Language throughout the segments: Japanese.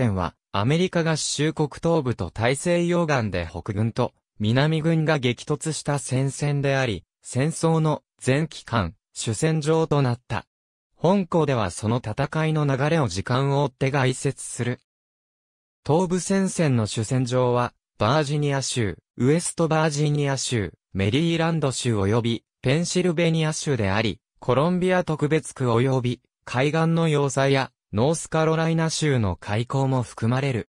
点は、アメリカ合衆国東部と大西洋岸で北軍と南軍が激突した戦線であり、戦争の全期間、主戦場となった。本校ではその戦いの流れを時間を追って概説する。東部戦線の主戦場は、バージニア州、ウエストバージニア州、メリーランド州及び、ペンシルベニア州であり、コロンビア特別区及び、海岸の要塞や、ノースカロライナ州の開港も含まれる。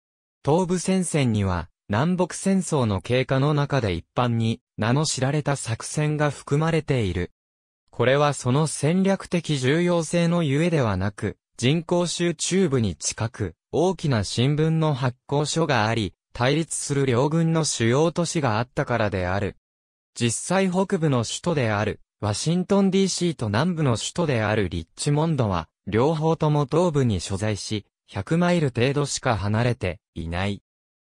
東部戦線には、南北戦争の経過の中で一般に名の知られた作戦が含まれている。これはその戦略的重要性のゆえではなく、人口州中部に近く、大きな新聞の発行所があり、対立する両軍の主要都市があったからである。実際北部の首都である、ワシントン DC と南部の首都であるリッチモンドは、両方とも東部に所在し、100マイル程度しか離れていない。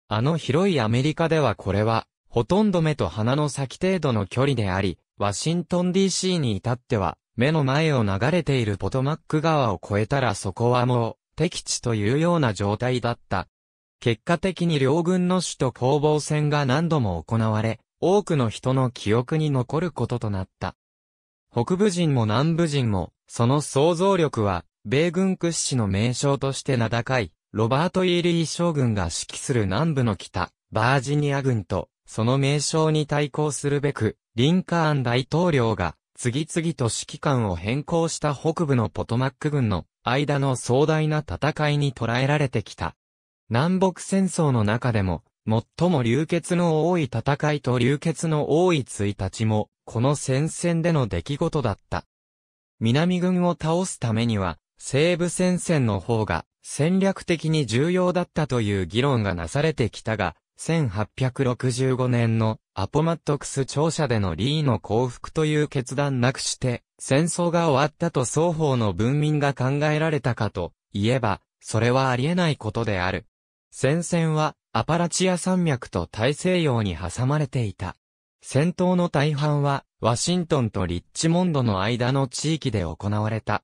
あの広いアメリカではこれは、ほとんど目と鼻の先程度の距離であり、ワシントン DC に至っては、目の前を流れているポトマック川を越えたらそこはもう、敵地というような状態だった。結果的に両軍の首都攻防戦が何度も行われ、多くの人の記憶に残ることとなった。北部人も南部人も、その想像力は、米軍屈指の名称として名高い、ロバート・イーリー将軍が指揮する南部の北、バージニア軍と、その名称に対抗するべく、リンカーン大統領が、次々と指揮官を変更した北部のポトマック軍の間の壮大な戦いに捉えられてきた。南北戦争の中でも、最も流血の多い戦いと流血の多い1日も、この戦線での出来事だった。南軍を倒すためには、西部戦線の方が戦略的に重要だったという議論がなされてきたが、1865年のアポマットクス庁舎でのリーの降伏という決断なくして、戦争が終わったと双方の文民が考えられたかといえば、それはありえないことである。戦線はアパラチア山脈と大西洋に挟まれていた。戦闘の大半は、ワシントンとリッチモンドの間の地域で行われた。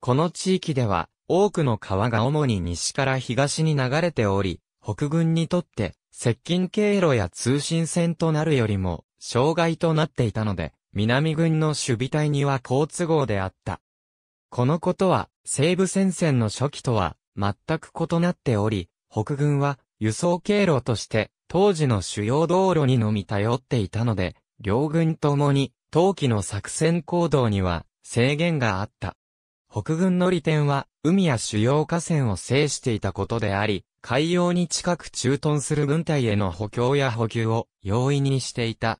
この地域では、多くの川が主に西から東に流れており、北軍にとって、接近経路や通信線となるよりも、障害となっていたので、南軍の守備隊には好都合であった。このことは、西部戦線の初期とは、全く異なっており、北軍は、輸送経路として、当時の主要道路にのみ頼っていたので、両軍ともに、陶器の作戦行動には制限があった。北軍の利点は、海や主要河川を制していたことであり、海洋に近く駐屯する軍隊への補強や補給を容易にしていた。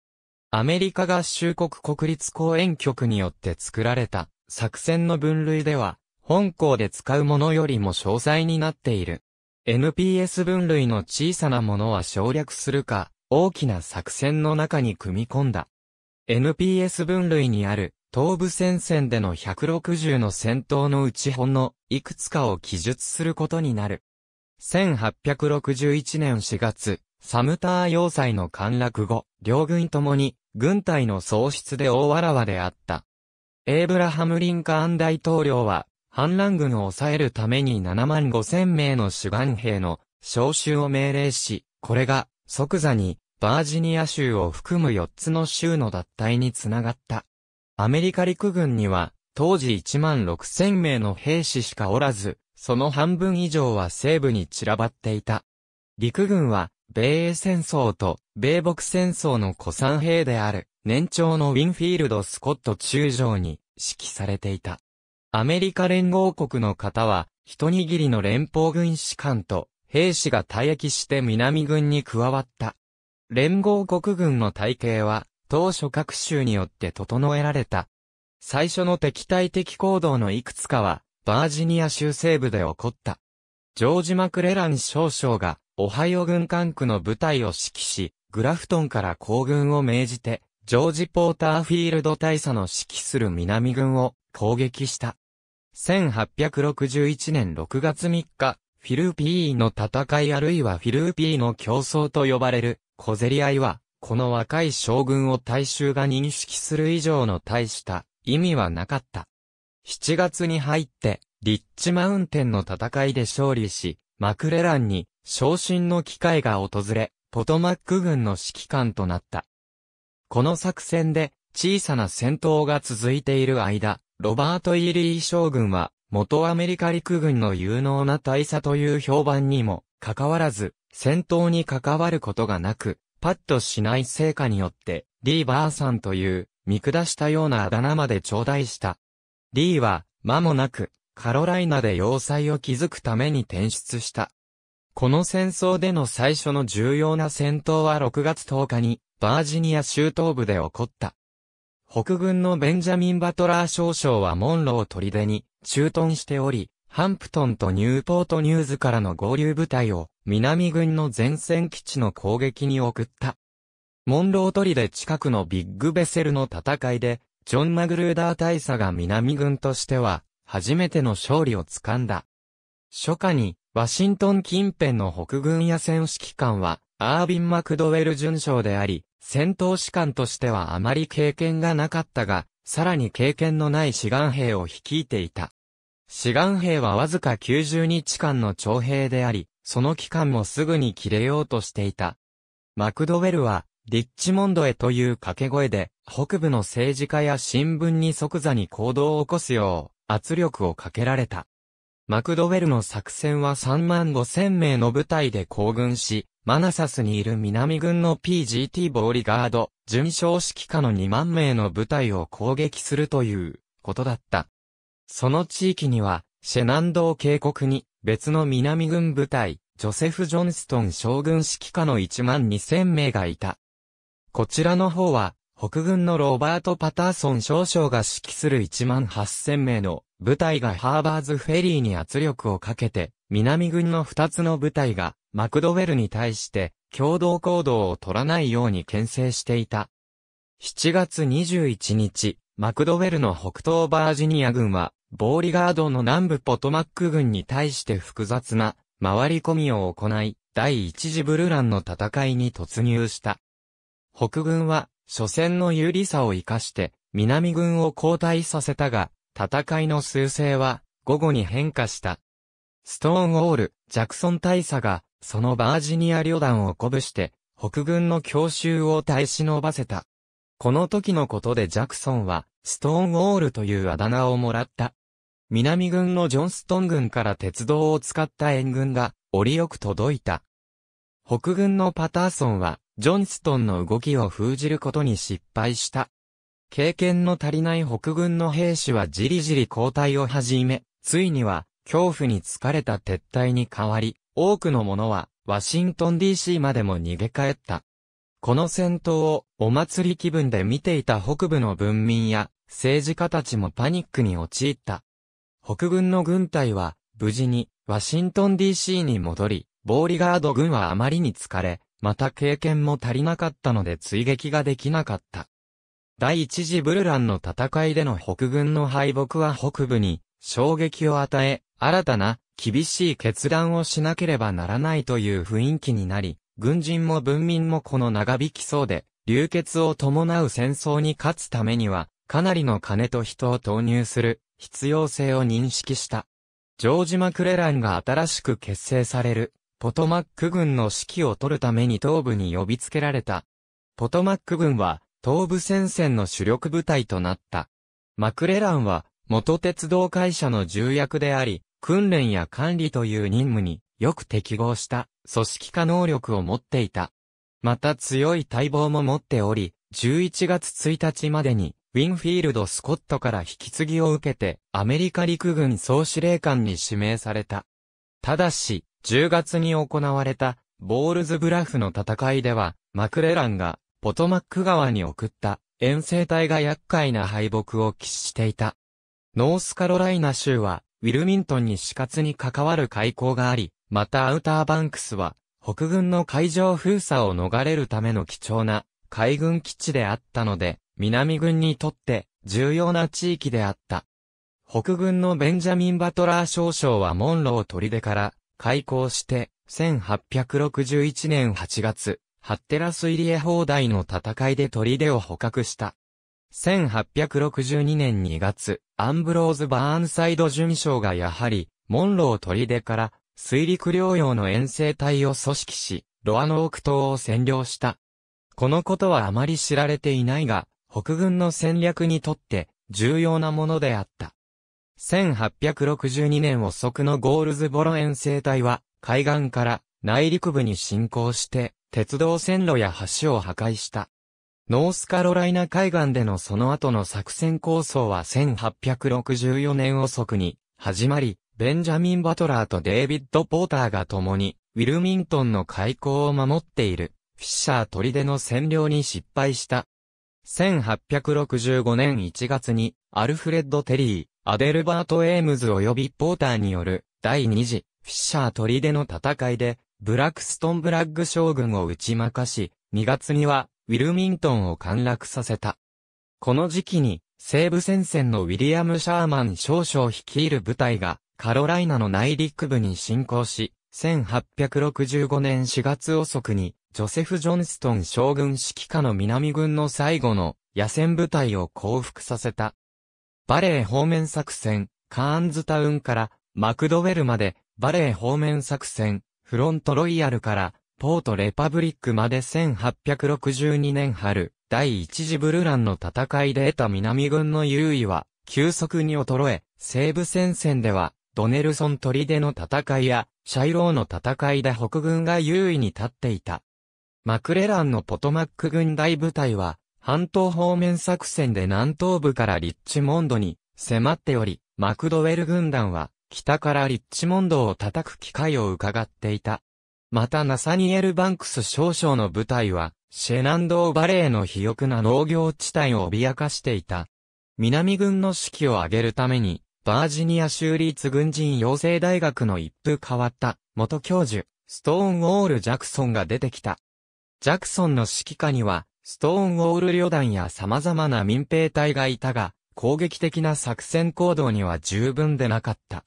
アメリカ合衆国国立公園局によって作られた作戦の分類では、本校で使うものよりも詳細になっている。NPS 分類の小さなものは省略するか、大きな作戦の中に組み込んだ。NPS 分類にある、東部戦線での160の戦闘のうちほんの、いくつかを記述することになる。1861年4月、サムター要塞の陥落後、両軍ともに、軍隊の喪失で大わらわであった。エイブラハム・リンカーン大統領は、反乱軍を抑えるために7万5千名の主眼兵の召集を命令し、これが即座にバージニア州を含む4つの州の脱退につながった。アメリカ陸軍には当時1万6千名の兵士しかおらず、その半分以上は西部に散らばっていた。陸軍は米英戦争と米北戦争の古参兵である年長のウィンフィールド・スコット中将に指揮されていた。アメリカ連合国の方は、一握りの連邦軍士官と兵士が退役して南軍に加わった。連合国軍の体系は、当初各州によって整えられた。最初の敵対的行動のいくつかは、バージニア州西部で起こった。ジョージ・マクレラン少将が、オハイオ軍管区の部隊を指揮し、グラフトンから行軍を命じて、ジョージ・ポーターフィールド大佐の指揮する南軍を攻撃した。1861年6月3日、フィルピーの戦いあるいはフィルピーの競争と呼ばれる小競り合いは、この若い将軍を大衆が認識する以上の大した意味はなかった。7月に入って、リッチマウンテンの戦いで勝利し、マクレランに昇進の機会が訪れ、ポトマック軍の指揮官となった。この作戦で小さな戦闘が続いている間、ロバート・イーリー将軍は、元アメリカ陸軍の有能な大佐という評判にも、かかわらず、戦闘に関わることがなく、パッとしない成果によって、リー・バーさんという、見下したようなあだ名まで頂戴した。リーは、間もなく、カロライナで要塞を築くために転出した。この戦争での最初の重要な戦闘は6月10日に、バージニア州東部で起こった。北軍のベンジャミン・バトラー少将はモンローを砦に駐屯しており、ハンプトンとニューポートニューズからの合流部隊を南軍の前線基地の攻撃に送った。モンロー砦近くのビッグベセルの戦いで、ジョン・マグルーダー大佐が南軍としては、初めての勝利をつかんだ。初夏に、ワシントン近辺の北軍や戦指揮官は、アービン・マクドウェル巡将であり、戦闘士官としてはあまり経験がなかったが、さらに経験のない志願兵を率いていた。志願兵はわずか90日間の徴兵であり、その期間もすぐに切れようとしていた。マクドウェルは、リッチモンドへという掛け声で、北部の政治家や新聞に即座に行動を起こすよう、圧力をかけられた。マクドウェルの作戦は3万5千名の部隊で行軍し、マナサスにいる南軍の PGT ボーリガード、巡将指揮下の2万名の部隊を攻撃するということだった。その地域には、シェナンドー渓谷に別の南軍部隊、ジョセフ・ジョンストン将軍指揮下の1万2千名がいた。こちらの方は、北軍のロバート・パターソン少将が指揮する1万8千名の部隊がハーバーズフェリーに圧力をかけて、南軍の二つの部隊が、マクドウェルに対して、共同行動を取らないように牽制していた。7月21日、マクドウェルの北東バージニア軍は、ボーリガードの南部ポトマック軍に対して複雑な回り込みを行い、第一次ブルランの戦いに突入した。北軍は、初戦の有利さを生かして、南軍を後退させたが、戦いの数勢は、午後に変化した。ストーンウォール、ジャクソン大佐が、そのバージニア旅団を鼓舞して、北軍の強襲を耐え忍ばせた。この時のことでジャクソンは、ストーンウォールというあだ名をもらった。南軍のジョンストン軍から鉄道を使った援軍が、折よく届いた。北軍のパターソンは、ジョンストンの動きを封じることに失敗した。経験の足りない北軍の兵士はじりじり交代を始め、ついには、恐怖に疲れた撤退に変わり、多くの者は、ワシントン DC までも逃げ帰った。この戦闘を、お祭り気分で見ていた北部の文民や、政治家たちもパニックに陥った。北軍の軍隊は、無事に、ワシントン DC に戻り、ボーリガード軍はあまりに疲れ、また経験も足りなかったので追撃ができなかった。第一次ブルランの戦いでの北軍の敗北は北部に衝撃を与え、新たな厳しい決断をしなければならないという雰囲気になり、軍人も文民もこの長引きそうで、流血を伴う戦争に勝つためには、かなりの金と人を投入する必要性を認識した。ジョージ・マクレランが新しく結成される、ポトマック軍の指揮を取るために東部に呼びつけられた。ポトマック軍は、東部戦線の主力部隊となった。マクレランは、元鉄道会社の重役であり、訓練や管理という任務によく適合した組織化能力を持っていた。また強い待望も持っており、11月1日までにウィンフィールド・スコットから引き継ぎを受けてアメリカ陸軍総司令官に指名された。ただし、10月に行われたボールズ・ブラフの戦いでは、マクレランがポトマック川に送った遠征隊が厄介な敗北を喫していた。ノースカロライナ州は、ウィルミントンに死活に関わる海溝があり、またアウターバンクスは、北軍の海上封鎖を逃れるための貴重な海軍基地であったので、南軍にとって重要な地域であった。北軍のベンジャミン・バトラー少将はモンロー砦から開港して、1861年8月、ハッテラスイリエ砲台の戦いで砦を捕獲した。1862年2月、アンブローズ・バーンサイド巡将がやはり、モンロー砦から、水陸両用の遠征隊を組織し、ロアノーク島を占領した。このことはあまり知られていないが、北軍の戦略にとって重要なものであった。1862年遅くのゴールズボロ遠征隊は、海岸から内陸部に進行して、鉄道線路や橋を破壊した。ノースカロライナ海岸でのその後の作戦構想は1864年遅くに始まり、ベンジャミン・バトラーとデイビッド・ポーターが共に、ウィルミントンの開港を守っている、フィッシャー砦の占領に失敗した。1865年1月に、アルフレッド・テリー、アデルバート・エームズ及びポーターによる、第2次、フィッシャー砦の戦いで、ブラクストンブラッグ将軍を打ち負かし、2月にはウィルミントンを陥落させた。この時期に西部戦線のウィリアム・シャーマン少将率いる部隊がカロライナの内陸部に侵攻し、1865年4月遅くにジョセフ・ジョンストン将軍指揮下の南軍の最後の野戦部隊を降伏させた。バレー方面作戦、カーンズタウンからマクドウェルまで、バレー方面作戦、フロントロイヤルから、ポートレパブリックまで1862年春、第一次ブルランの戦いで得た南軍の優位は、急速に衰え、西部戦線では、ドネルソン砦の戦いや、シャイローの戦いで北軍が優位に立っていた。マクレランのポトマック軍大部隊は、半島方面作戦で南東部からリッチモンドに迫っており、マクドウェル軍団は北からリッチモンドを叩く機会を伺っていた。またナサニエル・バンクス少将の部隊は、シェナンドーバレーの肥沃な農業地帯を脅かしていた。南軍の指揮を上げるために、バージニア州立軍人養成大学の一風変わった、元教授、ストーンウォール・ジャクソンが出てきた。ジャクソンの指揮下には、ストーンウォール旅団や様々な民兵隊がいたが、攻撃的な作戦行動には十分でなかった。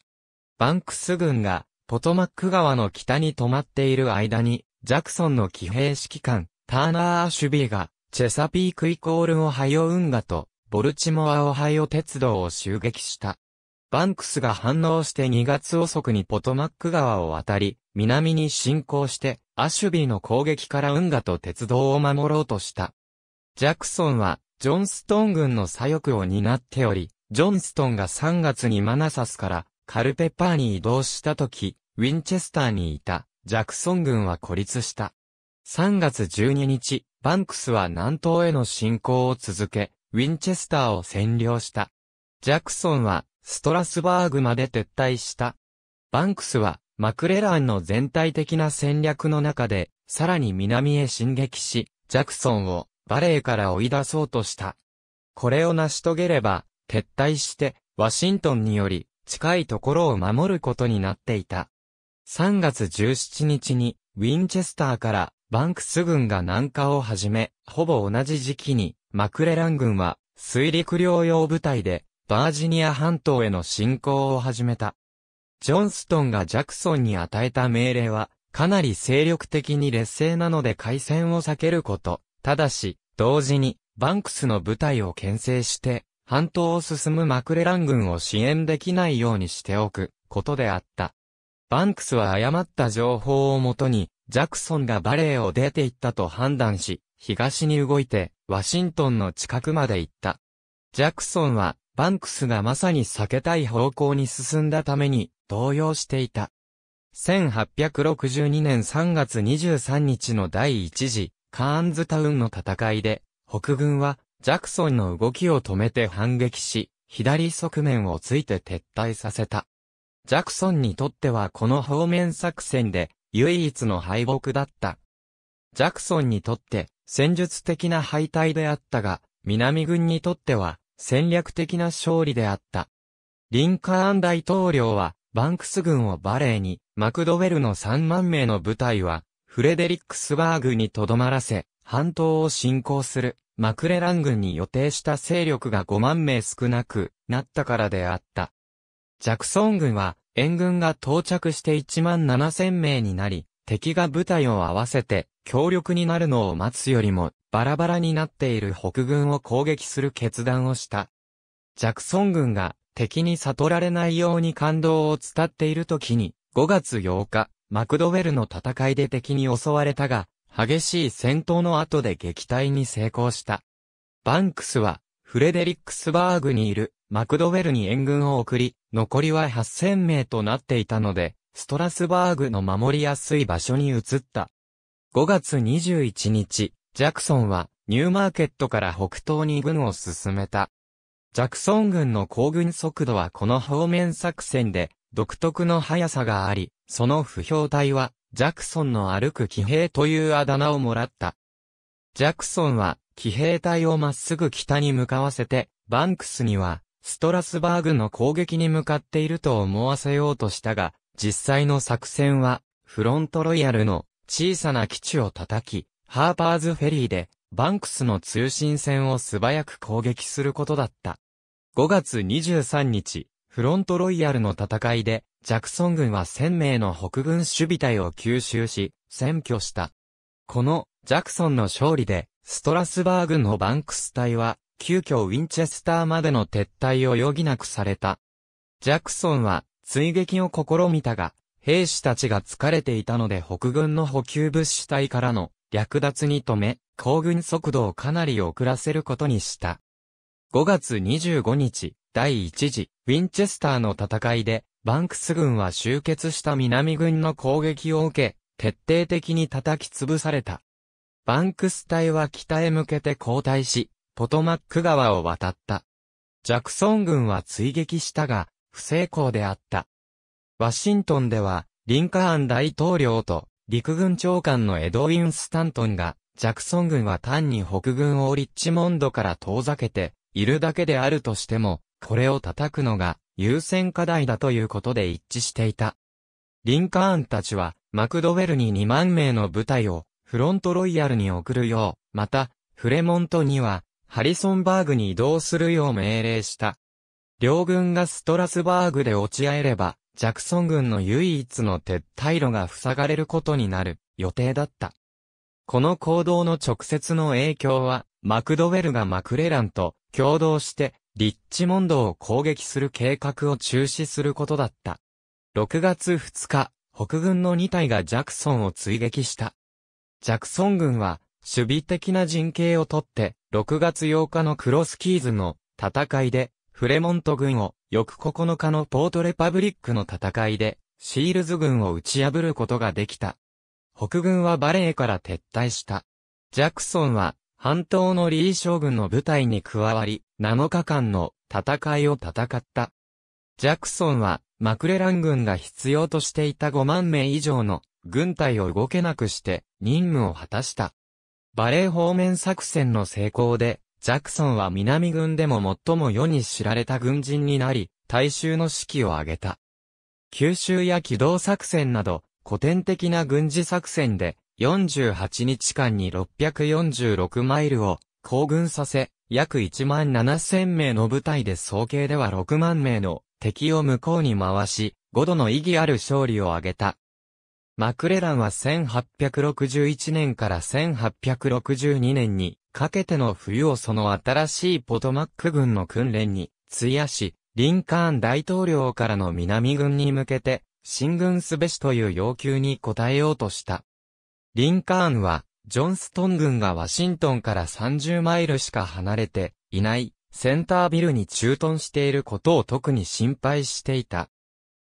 バンクス軍が、ポトマック川の北に止まっている間に、ジャクソンの騎兵指揮官、ターナー・アシュビーが、チェサピークイコールオハイオ運河と、ボルチモア・オハイオ鉄道を襲撃した。バンクスが反応して2月遅くにポトマック川を渡り、南に進行して、アシュビーの攻撃から運河と鉄道を守ろうとした。ジャクソンは、ジョンストン軍の左翼を担っており、ジョンストンが3月にマナサスからカルペッパーに移動した時、ウィンチェスターにいた、ジャクソン軍は孤立した。3月12日、バンクスは南東への侵攻を続け、ウィンチェスターを占領した。ジャクソンは、ストラスバーグまで撤退した。バンクスは、マクレランの全体的な戦略の中で、さらに南へ進撃し、ジャクソンをバレーから追い出そうとした。これを成し遂げれば、撤退して、ワシントンにより、近いところを守ることになっていた。3月17日に、ウィンチェスターからバンクス軍が南下を始め、ほぼ同じ時期に、マクレラン軍は水陸両用部隊で、バージニア半島への侵攻を始めた。ジョンストンがジャクソンに与えた命令は、かなり精力的に劣勢なので海戦を避けること。ただし、同時に、バンクスの部隊を牽制して、半島を進むマクレラン軍を支援できないようにしておくことであった。バンクスは誤った情報をもとに、ジャクソンがバレーを出て行ったと判断し、東に動いて、ワシントンの近くまで行った。ジャクソンは、バンクスがまさに避けたい方向に進んだために、動揺していた。1862年3月23日の第一次、カーンズタウンの戦いで、北軍は、ジャクソンの動きを止めて反撃し、左側面をついて撤退させた。ジャクソンにとってはこの方面作戦で唯一の敗北だった。ジャクソンにとって戦術的な敗退であったが、南軍にとっては戦略的な勝利であった。リンカーン大統領はバンクス軍をバレーに、マクドウェルの3万名の部隊はフレデリックスバーグにとどまらせ、半島を侵攻する、マクレラン軍に予定した勢力が5万名少なくなったからであった。ジャクソン軍は、援軍が到着して1万7千名になり、敵が部隊を合わせて強力になるのを待つよりも、バラバラになっている北軍を攻撃する決断をした。ジャクソン軍が敵に悟られないように感動を伝っている時に、5月8日、マクドウェルの戦いで敵に襲われたが、激しい戦闘の後で撃退に成功した。バンクスは、フレデリックスバーグにいるマクドウェルに援軍を送り、残りは8000名となっていたので、ストラスバーグの守りやすい場所に移った。5月21日、ジャクソンはニューマーケットから北東に軍を進めた。ジャクソン軍の行軍速度はこの方面作戦で独特の速さがあり、その不評体はジャクソンの歩く騎兵というあだ名をもらった。ジャクソンは、騎兵隊をまっすぐ北に向かわせて、バンクスには、ストラスバーグの攻撃に向かっていると思わせようとしたが、実際の作戦は、フロントロイヤルの小さな基地を叩き、ハーパーズフェリーで、バンクスの通信線を素早く攻撃することだった。5月23日、フロントロイヤルの戦いで、ジャクソン軍は1000名の北軍守備隊を吸収し、占拠した。この、ジャクソンの勝利で、ストラスバーグのバンクス隊は、急遽ウィンチェスターまでの撤退を余儀なくされた。ジャクソンは、追撃を試みたが、兵士たちが疲れていたので北軍の補給物資隊からの略奪に止め、行軍速度をかなり遅らせることにした。5月25日、第一次、ウィンチェスターの戦いで、バンクス軍は集結した南軍の攻撃を受け、徹底的に叩き潰された。バンクス隊は北へ向けて後退し、ポトマック川を渡った。ジャクソン軍は追撃したが、不成功であった。ワシントンでは、リンカーン大統領と陸軍長官のエドウィン・スタントンが、ジャクソン軍は単に北軍をリッチモンドから遠ざけているだけであるとしても、これを叩くのが優先課題だということで一致していた。リンカーンたちは、マクドウェルに2万名の部隊をフロントロイヤルに送るよう、また、フレモントには、ハリソンバーグに移動するよう命令した。両軍がストラスバーグで落ち合えれば、ジャクソン軍の唯一の撤退路が塞がれることになる予定だった。この行動の直接の影響は、マクドウェルがマクレランと共同してリッチモンドを攻撃する計画を中止することだった。6月2日、北軍の2隊がジャクソンを追撃した。ジャクソン軍は、守備的な陣形をとって、6月8日のクロスキーズの戦いで、フレモント軍を、翌9日のポートレパブリックの戦いで、シールズ軍を打ち破ることができた。北軍はバレーから撤退した。ジャクソンは、半島のリー将軍の部隊に加わり、7日間の戦いを戦った。ジャクソンは、マクレラン軍が必要としていた5万名以上の軍隊を動けなくして任務を果たした。バレー方面作戦の成功で、ジャクソンは南軍でも最も世に知られた軍人になり、大衆の指揮を挙げた。九州や機動作戦など、古典的な軍事作戦で、48日間に646マイルを行軍させ、約1万7千名の部隊で総計では6万名の敵を向こうに回し、5度の意義ある勝利を挙げた。マクレランは1861年から1862年にかけての冬をその新しいポトマック軍の訓練に費やし、リンカーン大統領からの南軍に向けて進軍すべしという要求に応えようとした。リンカーンはジョンストン軍がワシントンから30マイルしか離れていないセンタービルに駐屯していることを特に心配していた。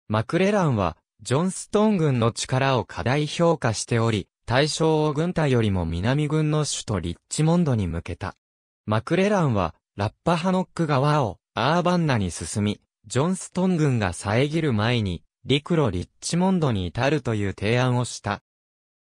マクレランは、ジョンストン軍の力を過大評価しており、対象を軍隊よりも南軍の首都リッチモンドに向けた。マクレランは、ラッパハノック川をアーバンナに進み、ジョンストン軍が遮る前に、陸路リッチモンドに至るという提案をした。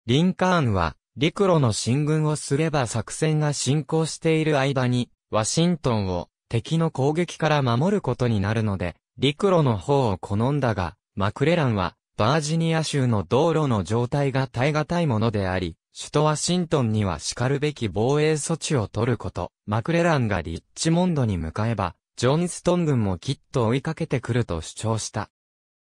リンカーンは、陸路の進軍をすれば作戦が進行している間に、ワシントンを敵の攻撃から守ることになるので、陸路の方を好んだが、マクレランは、バージニア州の道路の状態が耐え難いものであり、首都ワシントンには叱るべき防衛措置を取ること、マクレランがリッチモンドに向かえば、ジョンストン軍もきっと追いかけてくると主張した。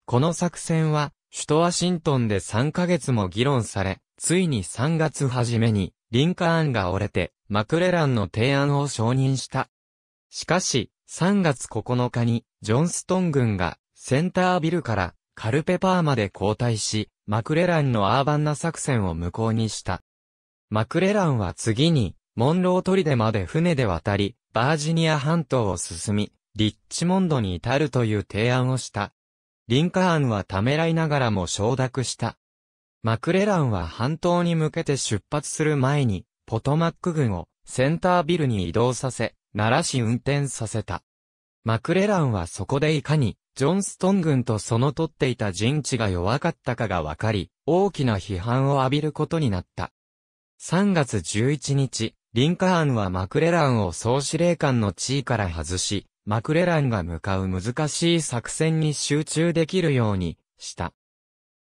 この作戦は、首都ワシントンで3ヶ月も議論され、ついに3月初めに、リンカーンが折れて、マクレランの提案を承認した。しかし、3月9日に、ジョンストン軍が、センタービルから、カルペパーまで交代し、マクレランのアーバンな作戦を無効にした。マクレランは次に、モンロートリデまで船で渡り、バージニア半島を進み、リッチモンドに至るという提案をした。リンカーンはためらいながらも承諾した。マクレランは半島に向けて出発する前に、ポトマック軍をセンタービルに移動させ、奈良市運転させた。マクレランはそこでいかに、ジョンストン軍とその取っていた陣地が弱かったかがわかり、大きな批判を浴びることになった。3月11日、リンカーンはマクレランを総司令官の地位から外し、マクレランが向かう難しい作戦に集中できるようにした。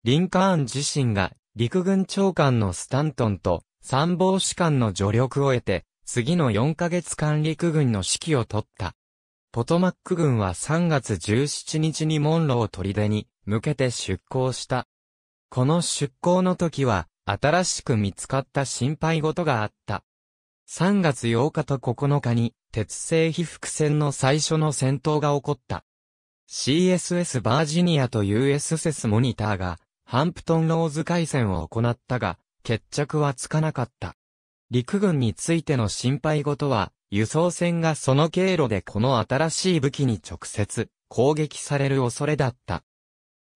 リンカーン自身が陸軍長官のスタントンと参謀士官の助力を得て、次の4ヶ月間陸軍の指揮を取った。ポトマック軍は3月17日にモンロー砦に向けて出港した。この出港の時は新しく見つかった心配事があった。3月8日と9日に鉄製被覆戦の最初の戦闘が起こった。CSS バージニアと USS モニターが、ハンプトンローズ海戦を行ったが、決着はつかなかった。陸軍についての心配事は、輸送船がその経路でこの新しい武器に直接攻撃される恐れだった。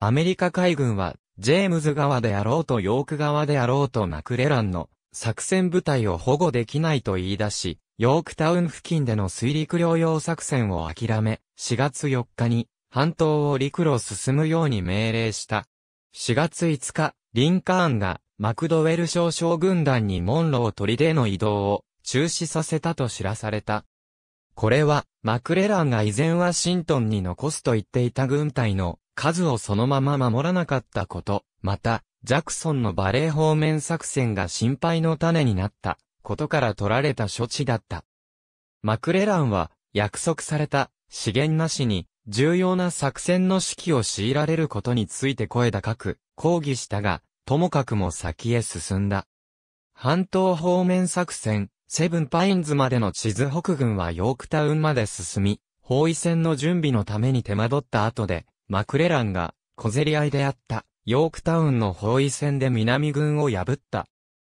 アメリカ海軍は、ジェームズ側であろうとヨーク側であろうとマクレランの作戦部隊を保護できないと言い出し、ヨークタウン付近での水陸両用作戦を諦め、4月4日に半島を陸路進むように命令した。4月5日、リンカーンがマクドウェル少将軍団にモンロー砦での移動を中止させたと知らされた。これは、マクレランが以前ワシントンに残すと言っていた軍隊の数をそのまま守らなかったこと、また、ジャクソンのバレー方面作戦が心配の種になったことから取られた処置だった。マクレランは約束された資源なしに重要な作戦の指揮を強いられることについて声高く抗議したが、ともかくも先へ進んだ。半島方面作戦、セブンパインズまでの地図北軍はヨークタウンまで進み、包囲戦の準備のために手間取った後で、マクレランが小競り合いであった。ヨークタウンの包囲戦で南軍を破った。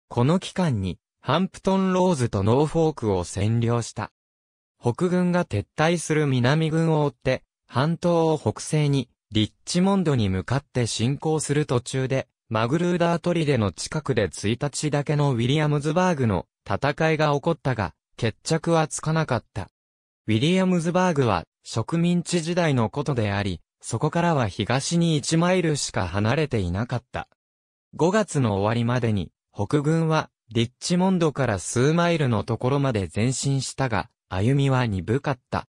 この期間に、ハンプトンローズとノーフォークを占領した。北軍が撤退する南軍を追って、半島を北西に、リッチモンドに向かって進行する途中で、マグルーダー砦の近くで1日だけのウィリアムズバーグの戦いが起こったが、決着はつかなかった。ウィリアムズバーグは植民地時代のことであり、そこからは東に1マイルしか離れていなかった。5月の終わりまでに、北軍は、リッチモンドから数マイルのところまで前進したが、歩みは鈍かった。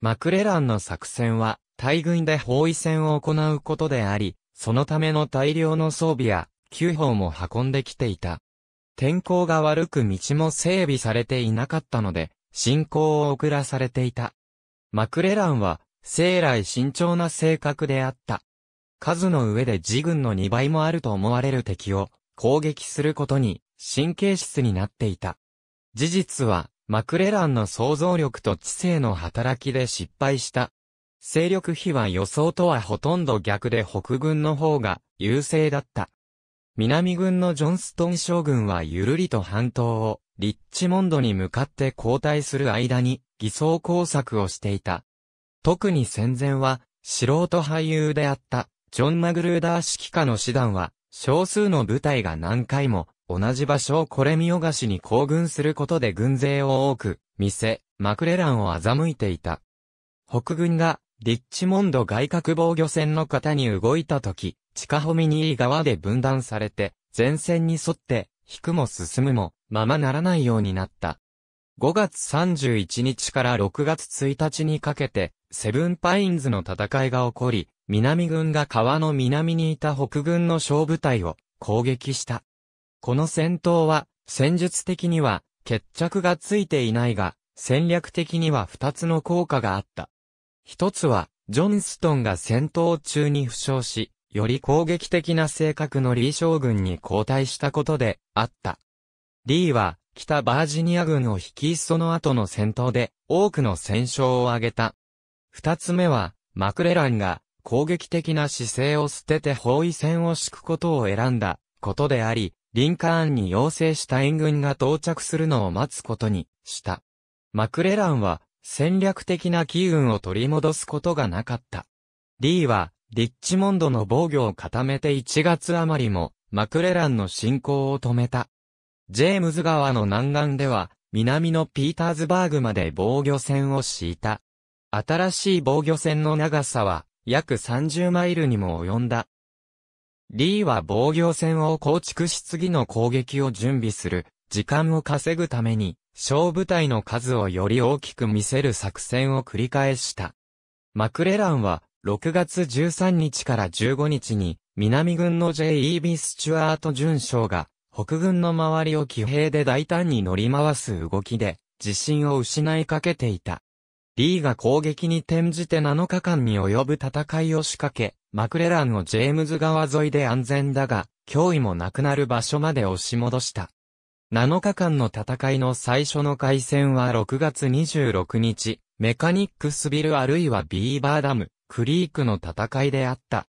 マクレランの作戦は、大軍で包囲戦を行うことであり、そのための大量の装備や、旧砲も運んできていた。天候が悪く道も整備されていなかったので、進行を遅らされていた。マクレランは、生来慎重な性格であった。数の上で自軍の2倍もあると思われる敵を攻撃することに神経質になっていた。事実は、マクレランの想像力と知性の働きで失敗した。勢力比は予想とはほとんど逆で北軍の方が優勢だった。南軍のジョンストン将軍はゆるりと半島をリッチモンドに向かって後退する間に偽装工作をしていた。特に戦前は、素人俳優であった、ジョン・マグルーダー指揮下の師団は、少数の部隊が何回も、同じ場所をこれ見よがしに行軍することで軍勢を多く、見せ、マクレランを欺いていた。北軍が、リッチモンド外角防御船の方に動いたとき、地下ホミニー側で分断されて、前線に沿って、引くも進むも、ままならないようになった。5月31日から6月1日にかけて、セブンパインズの戦いが起こり、南軍が川の南にいた北軍の小部隊を攻撃した。この戦闘は、戦術的には決着がついていないが、戦略的には二つの効果があった。一つは、ジョンストンが戦闘中に負傷し、より攻撃的な性格のリー将軍に交代したことで、あった。リーは、北バージニア軍を引き、その後の戦闘で、多くの戦勝を挙げた。二つ目は、マクレランが攻撃的な姿勢を捨てて包囲戦を敷くことを選んだことであり、リンカーンに要請した援軍が到着するのを待つことにした。マクレランは戦略的な機運を取り戻すことがなかった。リーはリッチモンドの防御を固めて1月余りもマクレランの進行を止めた。ジェームズ川の南岸では南のピーターズバーグまで防御線を敷いた。新しい防御線の長さは約30マイルにも及んだ。リーは防御線を構築し次の攻撃を準備する時間を稼ぐために小部隊の数をより大きく見せる作戦を繰り返した。マクレランは6月13日から15日に南軍の J.E.B. スチュアート準将が北軍の周りを騎兵で大胆に乗り回す動きで自信を失いかけていた。リーが攻撃に転じて7日間に及ぶ戦いを仕掛け、マクレランをジェームズ川沿いで安全だが、脅威もなくなる場所まで押し戻した。7日間の戦いの最初の回戦は6月26日、メカニックスビルあるいはビーバーダム、クリークの戦いであった。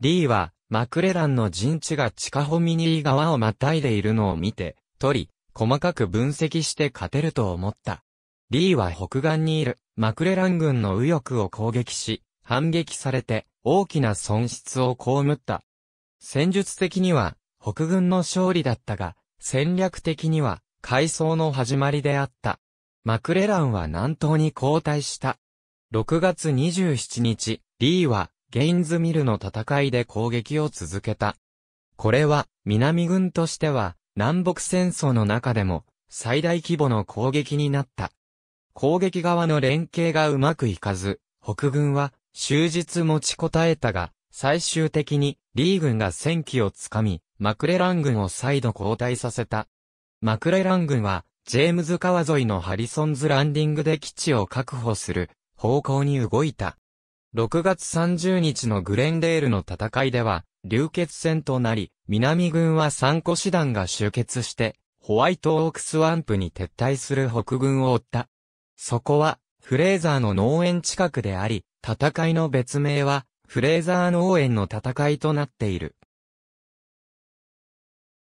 リーは、マクレランの陣地が地下ホミニー川をまたいでいるのを見て、取り、細かく分析して勝てると思った。リーは北岸にいるマクレラン軍の右翼を攻撃し、反撃されて大きな損失を被った。戦術的には北軍の勝利だったが、戦略的には改装の始まりであった。マクレランは南東に後退した。6月27日、リーはゲインズミルの戦いで攻撃を続けた。これは南軍としては南北戦争の中でも最大規模の攻撃になった。攻撃側の連携がうまくいかず、北軍は終日持ちこたえたが、最終的にリー軍が戦機をつかみ、マクレラン軍を再度交代させた。マクレラン軍は、ジェームズ川沿いのハリソンズランディングで基地を確保する方向に動いた。6月30日のグレンデールの戦いでは、流血戦となり、南軍は3個師団が集結して、ホワイトオークスワンプに撤退する北軍を追った。そこは、フレーザーの農園近くであり、戦いの別名は、フレーザー農園の戦いとなっている。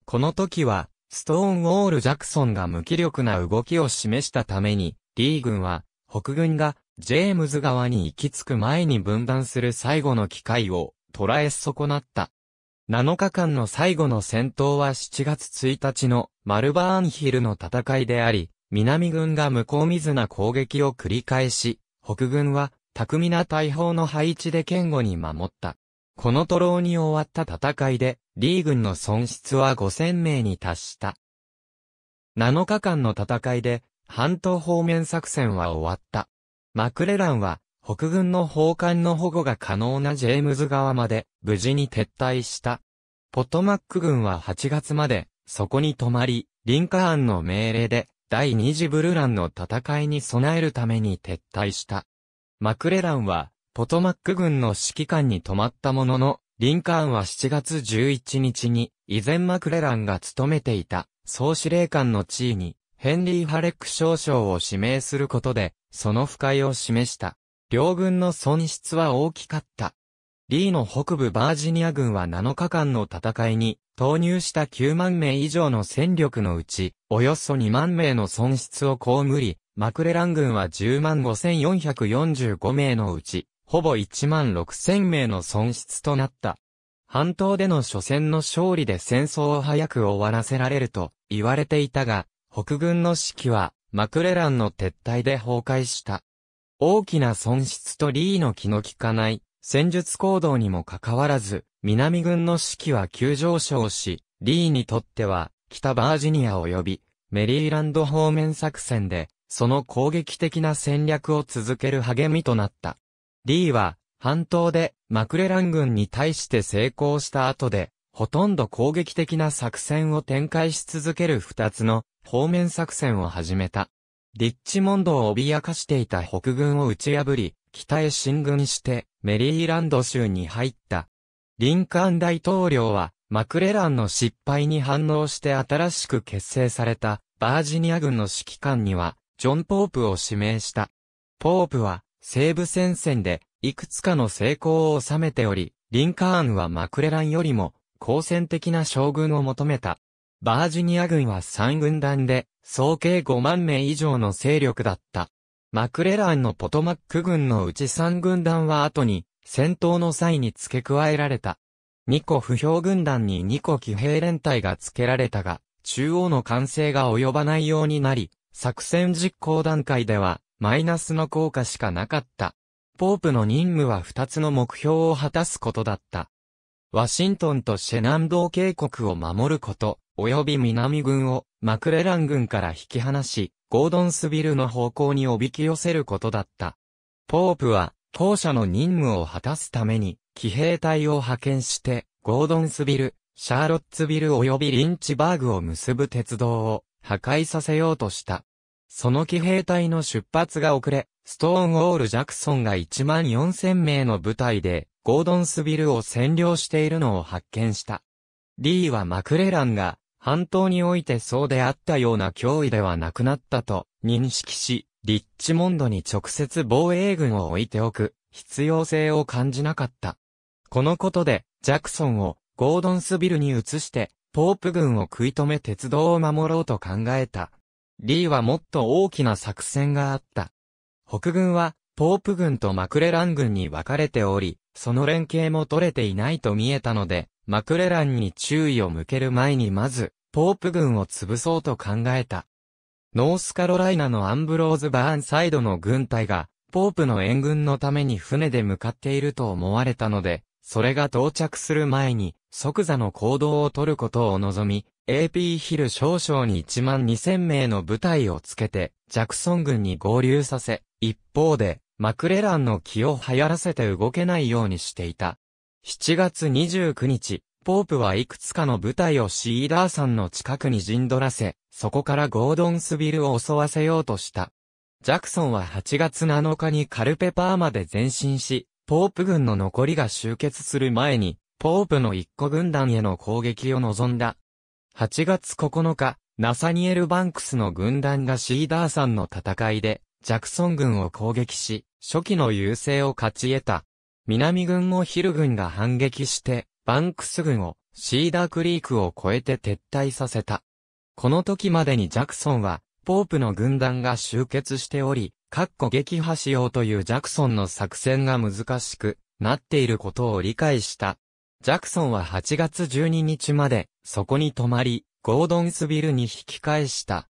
この時は、ストーンウォール・ジャクソンが無気力な動きを示したために、リー軍は、北軍が、ジェームズ川に行き着く前に分断する最後の機会を、捉え損なった。7日間の最後の戦闘は7月1日のマルバーンヒルの戦いであり、南軍が向こう水な攻撃を繰り返し、北軍は巧みな大砲の配置で堅固に守った。この徒労に終わった戦いで、リー軍の損失は5000名に達した。7日間の戦いで、半島方面作戦は終わった。マクレランは、北軍の砲艦の保護が可能なジェームズ川まで、無事に撤退した。ポトマック軍は8月まで、そこに泊まり、リンカーンの命令で、第二次ブルランの戦いに備えるために撤退した。マクレランは、ポトマック軍の指揮官に泊まったものの、リンカーンは7月11日に、以前マクレランが務めていた、総司令官の地位に、ヘンリー・ハレック少将を指名することで、その不快を示した。両軍の損失は大きかった。リーの北部バージニア軍は7日間の戦いに、投入した9万名以上の戦力のうち、およそ2万名の損失を被り、マクレラン軍は10万5445名のうち、ほぼ1万6000名の損失となった。半島での初戦の勝利で戦争を早く終わらせられると言われていたが、北軍の士気はマクレランの撤退で崩壊した。大きな損失とリーの気の利かない戦術行動にもかかわらず、南軍の士気は急上昇し、リーにとっては、北バージニア及び、メリーランド方面作戦で、その攻撃的な戦略を続ける励みとなった。リーは、半島で、マクレラン軍に対して成功した後で、ほとんど攻撃的な作戦を展開し続ける二つの方面作戦を始めた。リッチモンドを脅かしていた北軍を打ち破り、北へ進軍してメリーランド州に入った。リンカーン大統領はマクレランの失敗に反応して新しく結成されたバージニア軍の指揮官にはジョン・ポープを指名した。ポープは西部戦線でいくつかの成功を収めており、リンカーンはマクレランよりも好戦的な将軍を求めた。バージニア軍は3軍団で、総計5万名以上の勢力だった。マクレランのポトマック軍のうち3軍団は後に、戦闘の際に付け加えられた。2個不評軍団に2個騎兵連隊が付けられたが、中央の完成が及ばないようになり、作戦実行段階では、マイナスの効果しかなかった。ポープの任務は2つの目標を果たすことだった。ワシントンとシェナンドー渓谷を守ること、及び南軍をマクレラン軍から引き離し、ゴードンスビルの方向におびき寄せることだった。ポープは、当社の任務を果たすために、騎兵隊を派遣して、ゴードンスビル、シャーロッツビル及びリンチバーグを結ぶ鉄道を破壊させようとした。その騎兵隊の出発が遅れ、ストーンウォール・ジャクソンが1万4000名の部隊で、ゴードンスビルを占領しているのを発見した。リーはマクレランが、半島においてそうであったような脅威ではなくなったと認識し、リッチモンドに直接防衛軍を置いておく必要性を感じなかった。このことで、ジャクソンをゴードンスビルに移して、ポープ軍を食い止め鉄道を守ろうと考えた。リーはもっと大きな作戦があった。北軍は、ポープ軍とマクレラン軍に分かれており、その連携も取れていないと見えたので、マクレランに注意を向ける前にまず、ポープ軍を潰そうと考えた。ノースカロライナのアンブローズ・バーンサイドの軍隊が、ポープの援軍のために船で向かっていると思われたので、それが到着する前に、即座の行動を取ることを望み、AP ヒル少将に1万2000名の部隊をつけて、ジャクソン軍に合流させ、一方で、マクレランの気を流行らせて動けないようにしていた。7月29日、ポープはいくつかの部隊をシーダーさんの近くに陣取らせ、そこからゴードンスビルを襲わせようとした。ジャクソンは8月7日にカルペパーまで前進し、ポープ軍の残りが集結する前に、ポープの一個軍団への攻撃を望んだ。8月9日、ナサニエル・バンクスの軍団がシーダーさんの戦いで、ジャクソン軍を攻撃し、初期の優勢を勝ち得た。南軍もヒル軍が反撃して、バンクス軍をシーダークリークを越えて撤退させた。この時までにジャクソンは、ポープの軍団が集結しており、かっこ撃破しようというジャクソンの作戦が難しくなっていることを理解した。ジャクソンは8月12日まで、そこに泊まり、ゴードンスビルに引き返した。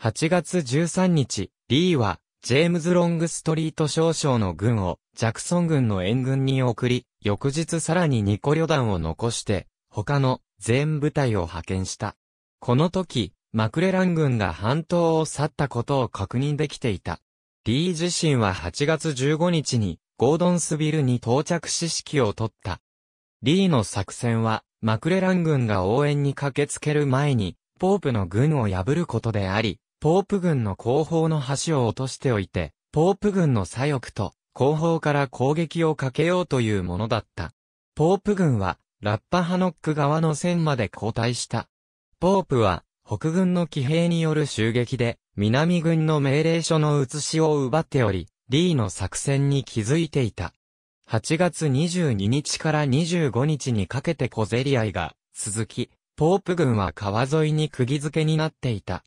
8月13日、リーは、ジェームズ・ロングストリート少将の軍を、ジャクソン軍の援軍に送り、翌日さらに2個旅団を残して、他の全部隊を派遣した。この時、マクレラン軍が半島を去ったことを確認できていた。リー自身は8月15日に、ゴードンスビルに到着し指揮を取った。リーの作戦は、マクレラン軍が応援に駆けつける前に、ポープの軍を破ることであり、ポープ軍の後方の橋を落としておいて、ポープ軍の左翼と後方から攻撃をかけようというものだった。ポープ軍は、ラッパハノック側の線まで後退した。ポープは、北軍の騎兵による襲撃で、南軍の命令書の写しを奪っており、リーの作戦に気づいていた。8月22日から25日にかけて小競り合いが続き、ポープ軍は川沿いに釘付けになっていた。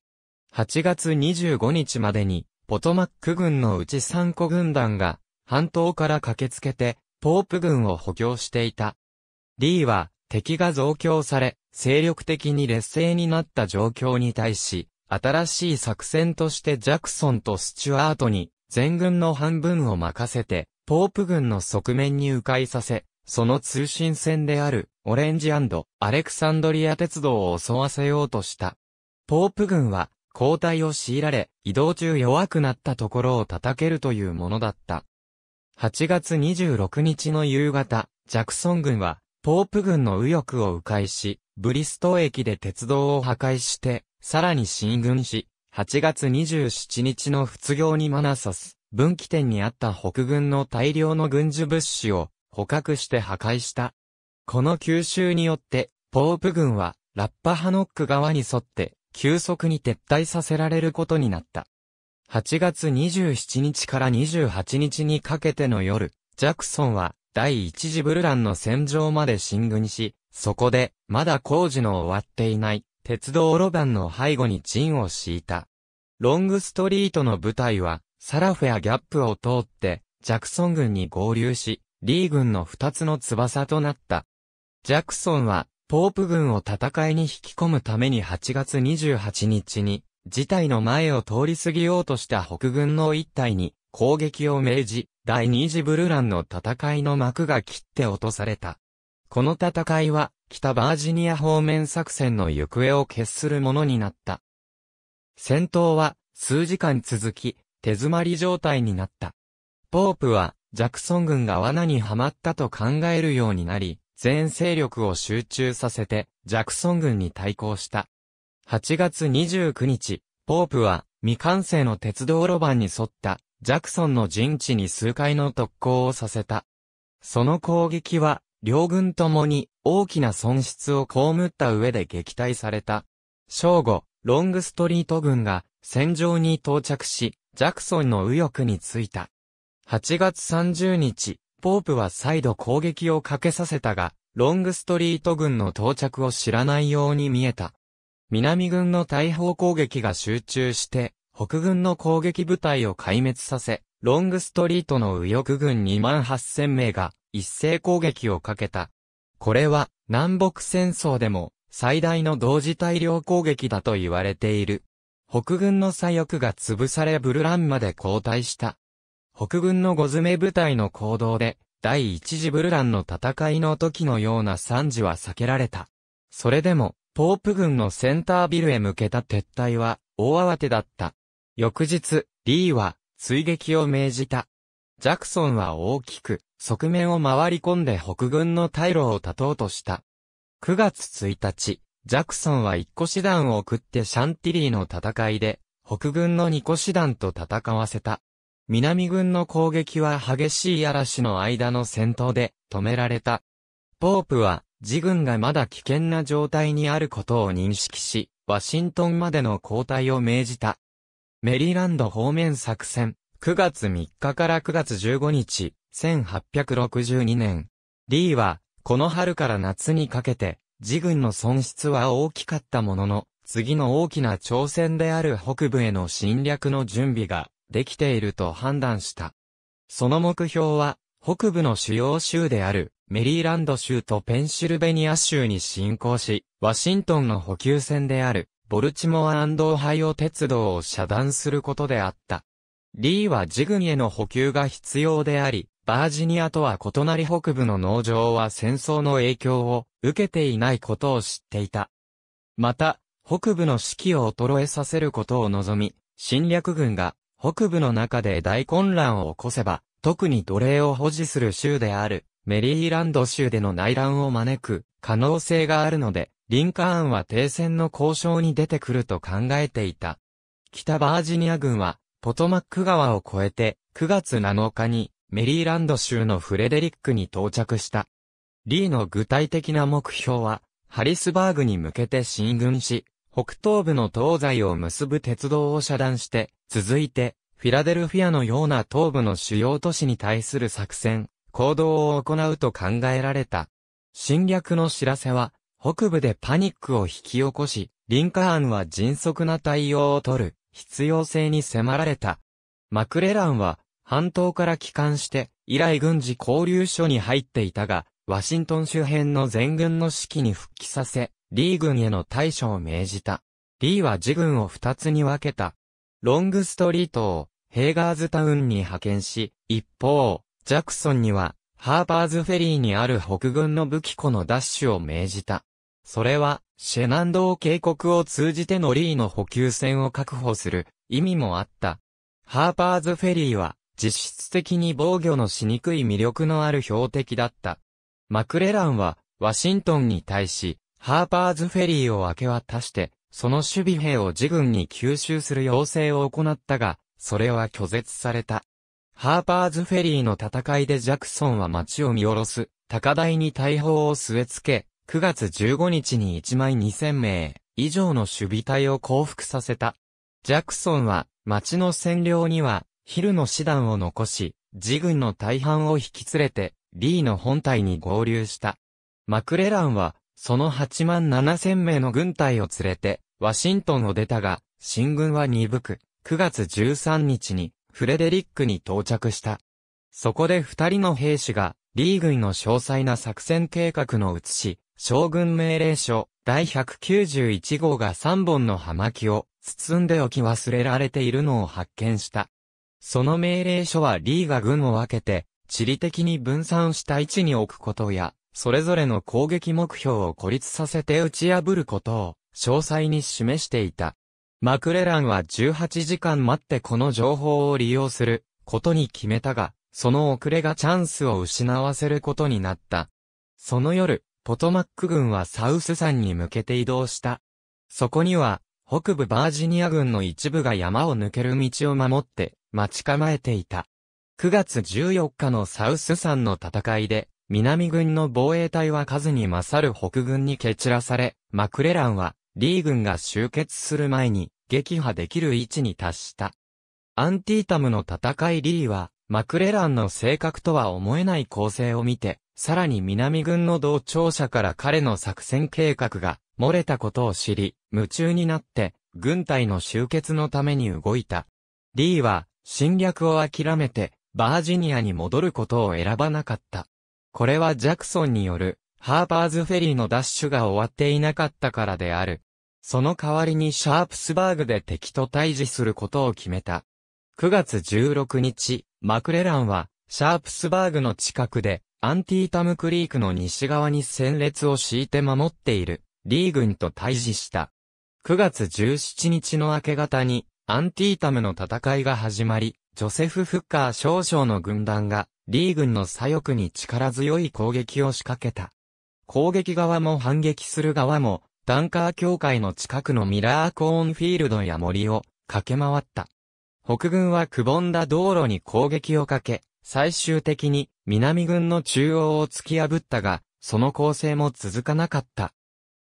8月25日までに、ポトマック軍のうち3個軍団が半島から駆けつけて、ポープ軍を補強していた。リーは、敵が増強され、精力的に劣勢になった状況に対し、新しい作戦としてジャクソンとスチュアートに、全軍の半分を任せて、ポープ軍の側面に迂回させ、その通信線である、オレンジアレクサンドリア鉄道を襲わせようとした。ポープ軍は、交代を強いられ、移動中弱くなったところを叩けるというものだった。8月26日の夕方、ジャクソン軍は、ポープ軍の右翼を迂回し、ブリスト駅で鉄道を破壊して、さらに進軍し、8月27日の仏業にマナサス、分岐点にあった北軍の大量の軍需物資を捕獲して破壊した。この吸収によって、ポープ軍はラッパハノック側に沿って急速に撤退させられることになった。8月27日から28日にかけての夜、ジャクソンは第一次ブルランの戦場まで進軍し、そこで、まだ工事の終わっていない、鉄道路盤の背後に陣を敷いた。ロングストリートの部隊は、サラフやギャップを通って、ジャクソン軍に合流し、リー軍の二つの翼となった。ジャクソンは、ポープ軍を戦いに引き込むために8月28日に、事態の前を通り過ぎようとした北軍の一隊に攻撃を命じ、第二次ブルランの戦いの幕が切って落とされた。この戦いは、北バージニア方面作戦の行方を決するものになった。戦闘は、数時間続き、手詰まり状態になった。ポープは、ジャクソン軍が罠にはまったと考えるようになり、全勢力を集中させて、ジャクソン軍に対抗した。8月29日、ポープは未完成の鉄道路盤に沿ったジャクソンの陣地に数回の特攻をさせた。その攻撃は両軍ともに大きな損失を被った上で撃退された。正午、ロングストリート軍が戦場に到着し、ジャクソンの右翼についた。8月30日、ポープは再度攻撃をかけさせたが、ロングストリート軍の到着を知らないように見えた。南軍の大砲攻撃が集中して、北軍の攻撃部隊を壊滅させ、ロングストリートの右翼軍2万8000名が一斉攻撃をかけた。これは南北戦争でも最大の同時大量攻撃だと言われている。北軍の左翼が潰されブルランまで後退した。北軍の5詰め部隊の行動で、第一次ブルランの戦いの時のような惨事は避けられた。それでも、ポープ軍のセンタービルへ向けた撤退は大慌てだった。翌日、リーは追撃を命じた。ジャクソンは大きく側面を回り込んで北軍の退路を断とうとした。9月1日、ジャクソンは1個師団を送ってシャンティリーの戦いで北軍の2個師団と戦わせた。南軍の攻撃は激しい嵐の間の戦闘で止められた。ポープは自軍がまだ危険な状態にあることを認識し、ワシントンまでの交代を命じた。メリーランド方面作戦、9月3日から9月15日、1862年。リーは、この春から夏にかけて、自軍の損失は大きかったものの、次の大きな挑戦である北部への侵略の準備が、できていると判断した。その目標は、北部の主要州である、メリーランド州とペンシルベニア州に侵攻し、ワシントンの補給線である、ボルチモアオハイオ鉄道を遮断することであった。リーはジ軍への補給が必要であり、バージニアとは異なり北部の農場は戦争の影響を受けていないことを知っていた。また、北部の士気を衰えさせることを望み、侵略軍が北部の中で大混乱を起こせば、特に奴隷を保持する州であるメリーランド州での内乱を招く可能性があるので、リンカーンは停戦の交渉に出てくると考えていた。北バージニア軍は、ポトマック川を越えて、9月7日に、メリーランド州のフレデリックに到着した。リーの具体的な目標は、ハリスバーグに向けて進軍し、北東部の東西を結ぶ鉄道を遮断して、続いて、フィラデルフィアのような東部の主要都市に対する作戦、行動を行うと考えられた。侵略の知らせは、北部でパニックを引き起こし、リンカーンは迅速な対応を取る必要性に迫られた。マクレランは、半島から帰還して、以来軍事交流所に入っていたが、ワシントン周辺の全軍の指揮に復帰させ、リー軍への対処を命じた。リーは自軍を二つに分けた。ロングストリートをヘーガーズタウンに派遣し、一方、ジャクソンには、ハーパーズフェリーにある北軍の武器庫の奪取を命じた。それは、シェナンドー渓谷を通じてノリーの補給船を確保する意味もあった。ハーパーズフェリーは、実質的に防御のしにくい魅力のある標的だった。マクレランは、ワシントンに対し、ハーパーズフェリーを明け渡して、その守備兵を自軍に吸収する要請を行ったが、それは拒絶された。ハーパーズフェリーの戦いでジャクソンは街を見下ろす、高台に大砲を据え付け、9月15日に1枚2000名以上の守備隊を降伏させた。ジャクソンは街の占領にはヒルの師団を残し、自軍の大半を引き連れてリーの本隊に合流した。マクレランはその8万7千名の軍隊を連れてワシントンを出たが、進軍は鈍く、9月13日にフレデリックに到着した。そこで二人の兵士が、リー軍の詳細な作戦計画の写し、将軍命令書第191号が3本の葉巻を包んでおき忘れられているのを発見した。その命令書はリーが軍を分けて、地理的に分散した位置に置くことや、それぞれの攻撃目標を孤立させて打ち破ることを、詳細に示していた。マクレランは18時間待ってこの情報を利用することに決めたが、その遅れがチャンスを失わせることになった。その夜、ポトマック軍はサウス山に向けて移動した。そこには、北部バージニア軍の一部が山を抜ける道を守って待ち構えていた。9月14日のサウス山の戦いで、南軍の防衛隊は数に勝る北軍に蹴散らされ、マクレランはリー軍が集結する前に撃破できる位置に達した。アンティータムの戦いリーは、マクレランの性格とは思えない構成を見て、さらに南軍の同調者から彼の作戦計画が漏れたことを知り、夢中になって、軍隊の集結のために動いた。リーは、侵略を諦めて、バージニアに戻ることを選ばなかった。これはジャクソンによるハーパーズフェリーのダッシュが終わっていなかったからである。その代わりにシャープスバーグで敵と対峙することを決めた。9月16日、マクレランは、シャープスバーグの近くで、アンティータムクリークの西側に戦列を敷いて守っている、リー軍と対峙した。9月17日の明け方に、アンティータムの戦いが始まり、ジョセフ・フッカー少将の軍団が、リー軍の左翼に力強い攻撃を仕掛けた。攻撃側も反撃する側も、ダンカー協会の近くのミラーコーンフィールドや森を駆け回った。北軍はくぼんだ道路に攻撃をかけ、最終的に南軍の中央を突き破ったが、その攻勢も続かなかった。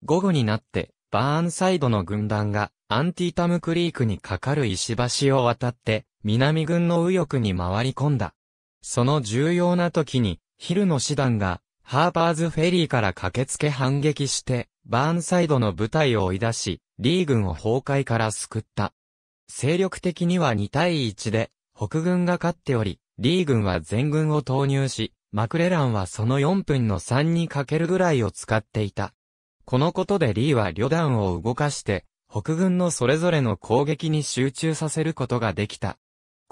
午後になって、バーンサイドの軍団がアンティタムクリークにかかる石橋を渡って、南軍の右翼に回り込んだ。その重要な時に、ヒルの師団がハーパーズフェリーから駆けつけ反撃して、バーンサイドの部隊を追い出し、リー軍を崩壊から救った。勢力的には2対1で、北軍が勝っており、リー軍は全軍を投入し、マクレランはその4分の3にかけるぐらいを使っていた。このことでリーは旅団を動かして、北軍のそれぞれの攻撃に集中させることができた。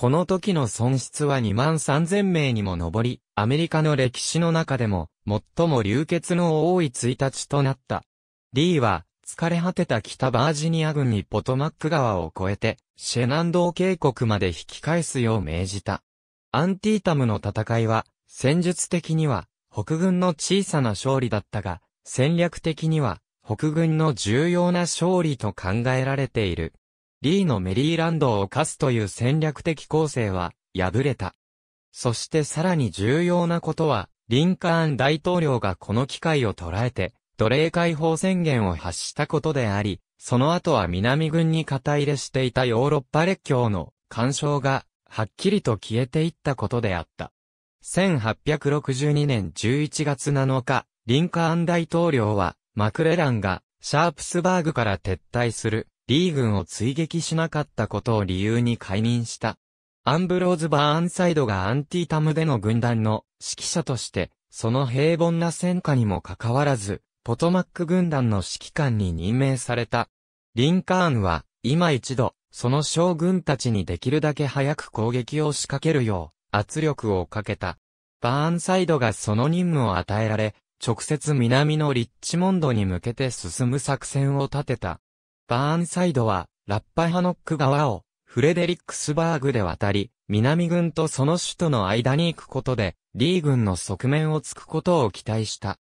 この時の損失は2万3000名にも上り、アメリカの歴史の中でも、最も流血の多い1日となった。リーは、疲れ果てた北バージニア軍にポトマック川を越えて、シェナンドー渓谷まで引き返すよう命じた。アンティータムの戦いは、戦術的には、北軍の小さな勝利だったが、戦略的には、北軍の重要な勝利と考えられている。リーのメリーランドを犯すという戦略的構成は敗れた。そしてさらに重要なことは、リンカーン大統領がこの機会を捉えて、奴隷解放宣言を発したことであり、その後は南軍に肩入れしていたヨーロッパ列強の干渉が、はっきりと消えていったことであった。1862年11月7日、リンカーン大統領は、マクレランが、シャープスバーグから撤退するリー軍を追撃しなかったことを理由に解任した。アンブローズ・バーンサイドがアンティタムでの軍団の指揮者として、その平凡な戦果にもかかわらず、ポトマック軍団の指揮官に任命された。リンカーンは、今一度、その将軍たちにできるだけ早く攻撃を仕掛けるよう、圧力をかけた。バーンサイドがその任務を与えられ、直接南のリッチモンドに向けて進む作戦を立てた。バーンサイドは、ラッパハノック川を、フレデリックスバーグで渡り、南軍とその首都の間に行くことで、リー軍の側面をつくことを期待した。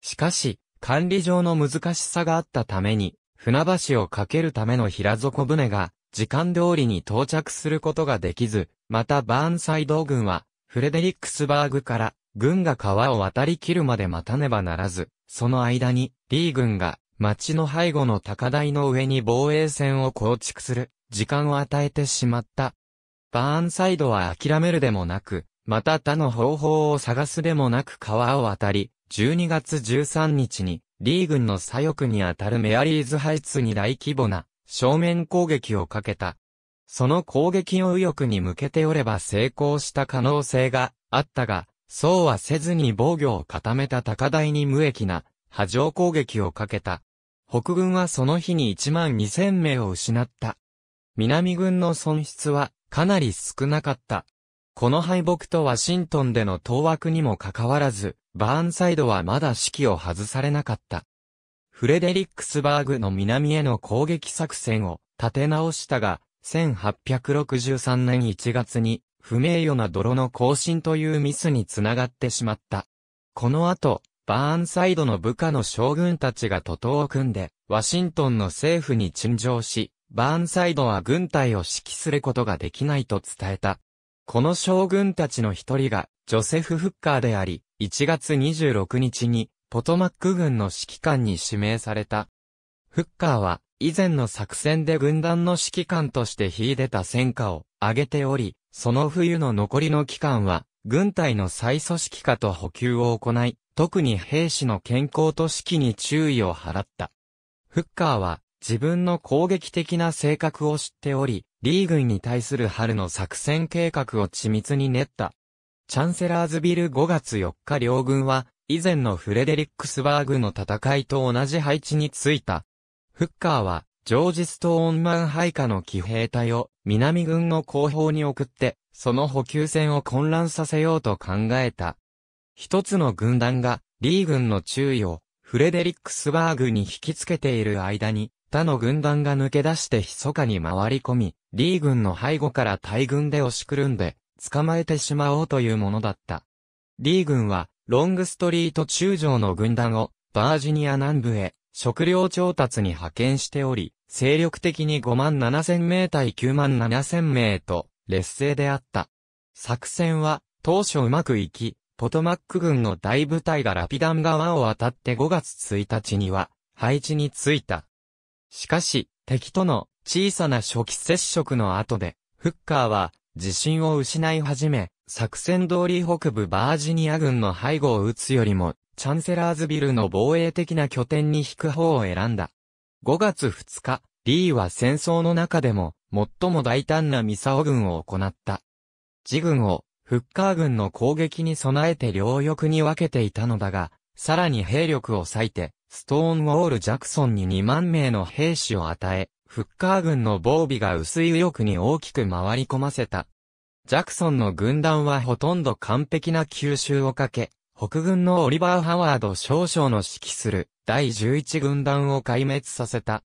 しかし、管理上の難しさがあったために、船橋を架けるための平底船が、時間通りに到着することができず、またバーンサイド軍は、フレデリックスバーグから、軍が川を渡り切るまで待たねばならず、その間に、リー軍が、町の背後の高台の上に防衛線を構築する、時間を与えてしまった。バーンサイドは諦めるでもなく、また他の方法を探すでもなく川を渡り、12月13日に、リー軍の左翼にあたるメアリーズハイツに大規模な、正面攻撃をかけた。その攻撃を右翼に向けておれば成功した可能性があったが、そうはせずに防御を固めた高台に無益な波状攻撃をかけた。北軍はその日に1万2000名を失った。南軍の損失はかなり少なかった。この敗北とワシントンでの当枠にもかかわらず、バーンサイドはまだ指揮を外されなかった。フレデリックスバーグの南への攻撃作戦を立て直したが、1863年1月に不名誉な泥の更新というミスにつながってしまった。この後、バーンサイドの部下の将軍たちが徒党を組んで、ワシントンの政府に陳情し、バーンサイドは軍隊を指揮することができないと伝えた。この将軍たちの一人が、ジョセフ・フッカーであり、1月26日に、ポトマック軍の指揮官に指名された。フッカーは、以前の作戦で軍団の指揮官として秀でた戦果を上げており、その冬の残りの期間は、軍隊の再組織化と補給を行い、特に兵士の健康と士気に注意を払った。フッカーは自分の攻撃的な性格を知っており、リー軍に対する春の作戦計画を緻密に練った。チャンセラーズビル5月4日両軍は、以前のフレデリックスバーグの戦いと同じ配置についた。フッカーは、ジョージ・ストーンマン配下の騎兵隊を南軍の後方に送って、その補給線を混乱させようと考えた。一つの軍団が、リー軍の注意を、フレデリックスバーグに引きつけている間に、他の軍団が抜け出して密かに回り込み、リー軍の背後から大軍で押しくるんで、捕まえてしまおうというものだった。リー軍は、ロングストリート中将の軍団を、バージニア南部へ、食料調達に派遣しており、精力的に5万7千名対9万7千名と、劣勢であった。作戦は、当初うまくいき、ポトマック軍の大部隊がラピダン川を渡って5月1日には、配置に着いた。しかし、敵との小さな初期接触の後で、フッカーは自信を失い始め、作戦通り北部バージニア軍の背後を撃つよりも、チャンセラーズビルの防衛的な拠点に引く方を選んだ。5月2日、リーは戦争の中でも、最も大胆なミサオ軍を行った。自軍をフッカー軍の攻撃に備えて両翼に分けていたのだが、さらに兵力を割いて、ストーンウォール・ジャクソンに2万名の兵士を与え、フッカー軍の防備が薄い右翼に大きく回り込ませた。ジャクソンの軍団はほとんど完璧な吸収をかけ、北軍のオリバー・ハワード少将の指揮する第11軍団を壊滅させた。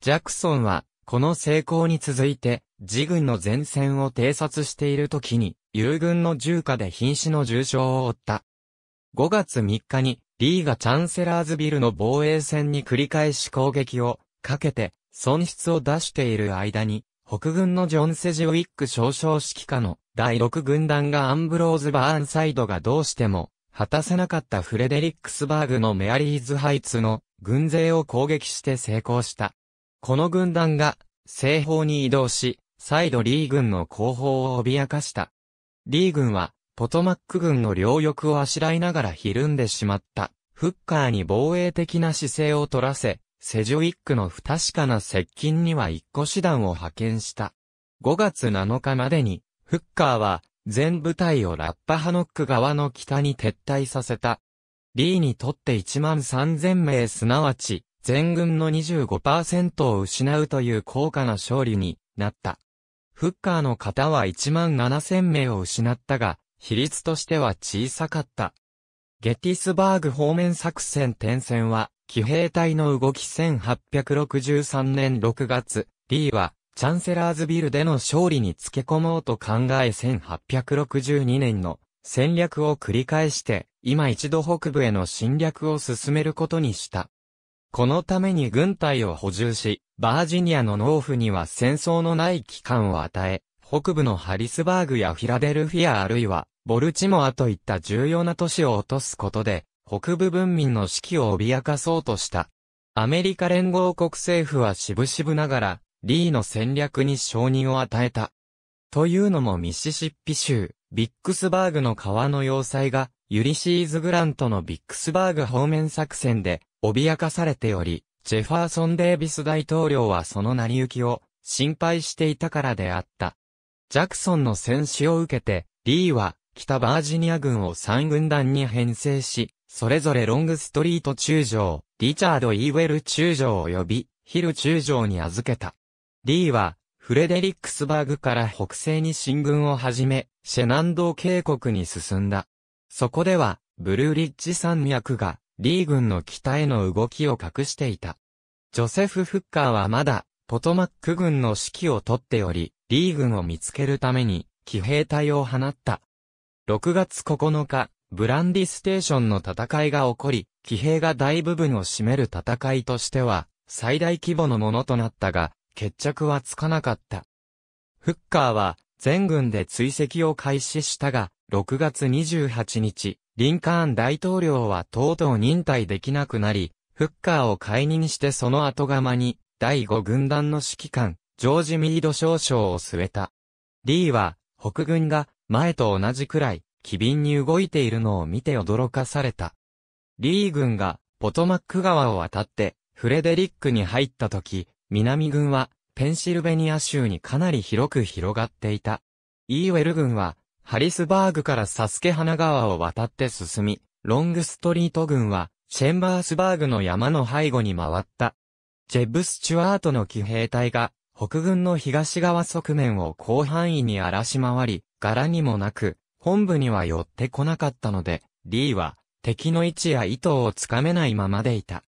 ジャクソンは、この成功に続いて、自軍の前線を偵察している時に、友軍の銃火で瀕死の重傷を負った。5月3日に、リーがチャンセラーズビルの防衛戦に繰り返し攻撃をかけて、損失を出している間に、北軍のジョン・セジウィック少将指揮下の第6軍団がアンブローズ・バーンサイドがどうしても果たせなかったフレデリックスバーグのメアリーズ・ハイツの軍勢を攻撃して成功した。この軍団が西方に移動し、再度リー軍の後方を脅かした。リー軍は、ポトマック軍の両翼をあしらいながらひるんでしまった。フッカーに防衛的な姿勢を取らせ、セジョウィックの不確かな接近には一個師団を派遣した。5月7日までに、フッカーは、全部隊をラッパハノック側の北に撤退させた。リーにとって1万3000名すなわち、全軍の25%を失うという高価な勝利になった。フッカーの方は1万7000名を失ったが、比率としては小さかった。ゲティスバーグ方面作戦転戦は、騎兵隊の動き1863年6月、リーは、チャンセラーズビルでの勝利につけ込もうと考え1862年の戦略を繰り返して、今一度北部への侵略を進めることにした。このために軍隊を補充し、バージニアの農夫には戦争のない期間を与え、北部のハリスバーグやフィラデルフィアあるいは、ボルチモアといった重要な都市を落とすことで、北部文民の士気を脅かそうとした。アメリカ連合国政府は渋々ながら、リーの戦略に承認を与えた。というのもミシシッピ州、ビックスバーグの川の要塞が、ユリシーズ・グラントのビックスバーグ方面作戦で、脅かされており、ジェファーソン・デービス大統領はその成り行きを心配していたからであった。ジャクソンの戦死を受けて、リーは北バージニア軍を3軍団に編成し、それぞれロングストリート中将、リチャード・イーウェル中将及び、ヒル中将に預けた。リーは、フレデリックスバーグから北西に進軍を始め、シェナンド渓谷に進んだ。そこでは、ブルーリッジ山脈がリー軍の北への動きを隠していた。ジョセフ・フッカーはまだ、ポトマック軍の指揮を取っており、リー軍を見つけるために、騎兵隊を放った。6月9日、ブランディステーションの戦いが起こり、騎兵が大部分を占める戦いとしては、最大規模のものとなったが、決着はつかなかった。フッカーは、全軍で追跡を開始したが、6月28日、リンカーン大統領はとうとう忍耐できなくなり、フッカーを解任してその後釜に、第5軍団の指揮官、ジョージ・ミード少将を据えた。リーは、北軍が、前と同じくらい、機敏に動いているのを見て驚かされた。リー軍が、ポトマック川を渡って、フレデリックに入った時、南軍は、ペンシルベニア州にかなり広く広がっていた。イーウェル軍は、ハリスバーグからサスケ花川を渡って進み、ロングストリート軍は、シェンバースバーグの山の背後に回った。ジェブ・スチュワートの騎兵隊が、北軍の東側側面を広範囲に荒らし回り、柄にもなく、本部には寄ってこなかったので、リーは、敵の位置や意図をつかめないままでいた。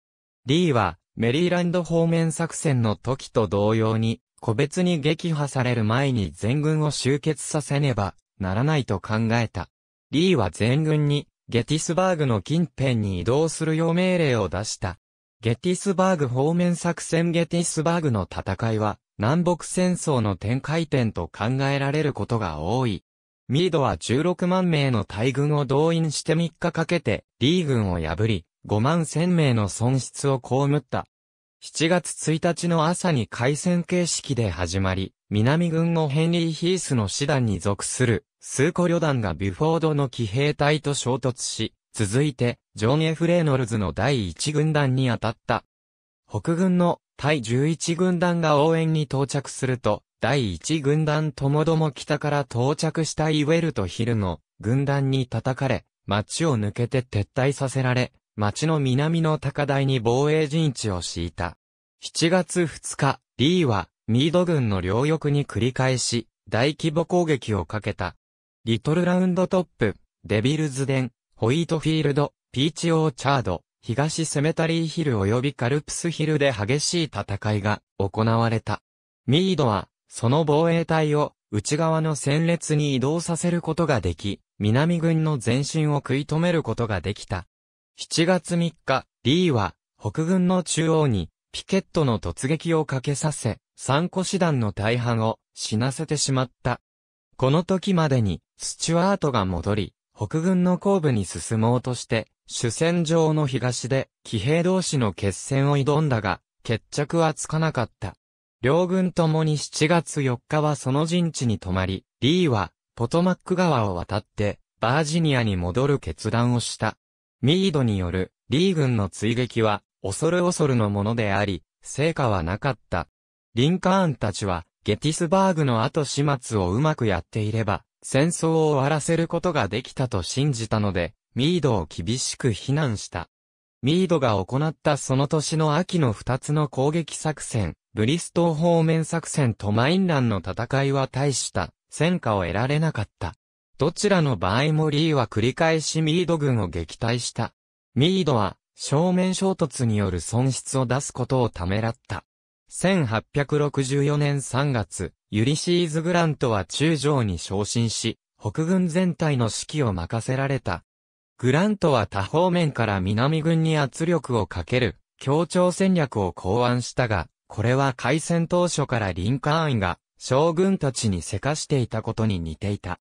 リーは、メリーランド方面作戦の時と同様に、個別に撃破される前に全軍を集結させねば、ならないと考えた。リーは全軍に、ゲティスバーグの近辺に移動するよう命令を出した。ゲティスバーグ方面作戦ゲティスバーグの戦いは、南北戦争の展開点と考えられることが多い。ミードは16万名の大軍を動員して3日かけて、リー軍を破り、5万1000名の損失を被った。7月1日の朝に開戦形式で始まり、南軍のヘンリー・ヒースの師団に属する数個旅団がビュフォードの騎兵隊と衝突し、続いて、ジョン・エフ・レイノルズの第1軍団に当たった。北軍の対11軍団が応援に到着すると、第1軍団ともども北から到着したイウェルとヒルの軍団に叩かれ、町を抜けて撤退させられ、町の南の高台に防衛陣地を敷いた。7月2日、リーはミード軍の両翼に繰り返し、大規模攻撃をかけた。リトルラウンドトップ、デビルズデン、ホイートフィールド、ピーチオーチャード、東セメタリーヒル及びカルプスヒルで激しい戦いが行われた。ミードは、その防衛隊を内側の戦列に移動させることができ、南軍の前進を食い止めることができた。7月3日、リーは北軍の中央にピケットの突撃をかけさせ、三個師団の大半を死なせてしまった。この時までに、スチュワートが戻り、北軍の後部に進もうとして、主戦場の東で、騎兵同士の決戦を挑んだが、決着はつかなかった。両軍ともに7月4日はその陣地に泊まり、リーは、ポトマック川を渡って、バージニアに戻る決断をした。ミードによる、リー軍の追撃は、恐る恐るのものであり、成果はなかった。リンカーンたちは、ゲティスバーグの後始末をうまくやっていれば、戦争を終わらせることができたと信じたので、ミードを厳しく非難した。ミードが行ったその年の秋の二つの攻撃作戦、ブリストー方面作戦とマインランの戦いは大した戦果を得られなかった。どちらの場合もリーは繰り返しミード軍を撃退した。ミードは正面衝突による損失を出すことをためらった。1864年3月、ユリシーズ・グラントは中将に昇進し、北軍全体の指揮を任せられた。グラントは多方面から南軍に圧力をかける、協調戦略を考案したが、これは開戦当初からリンカーンが将軍たちにせかしていたことに似ていた。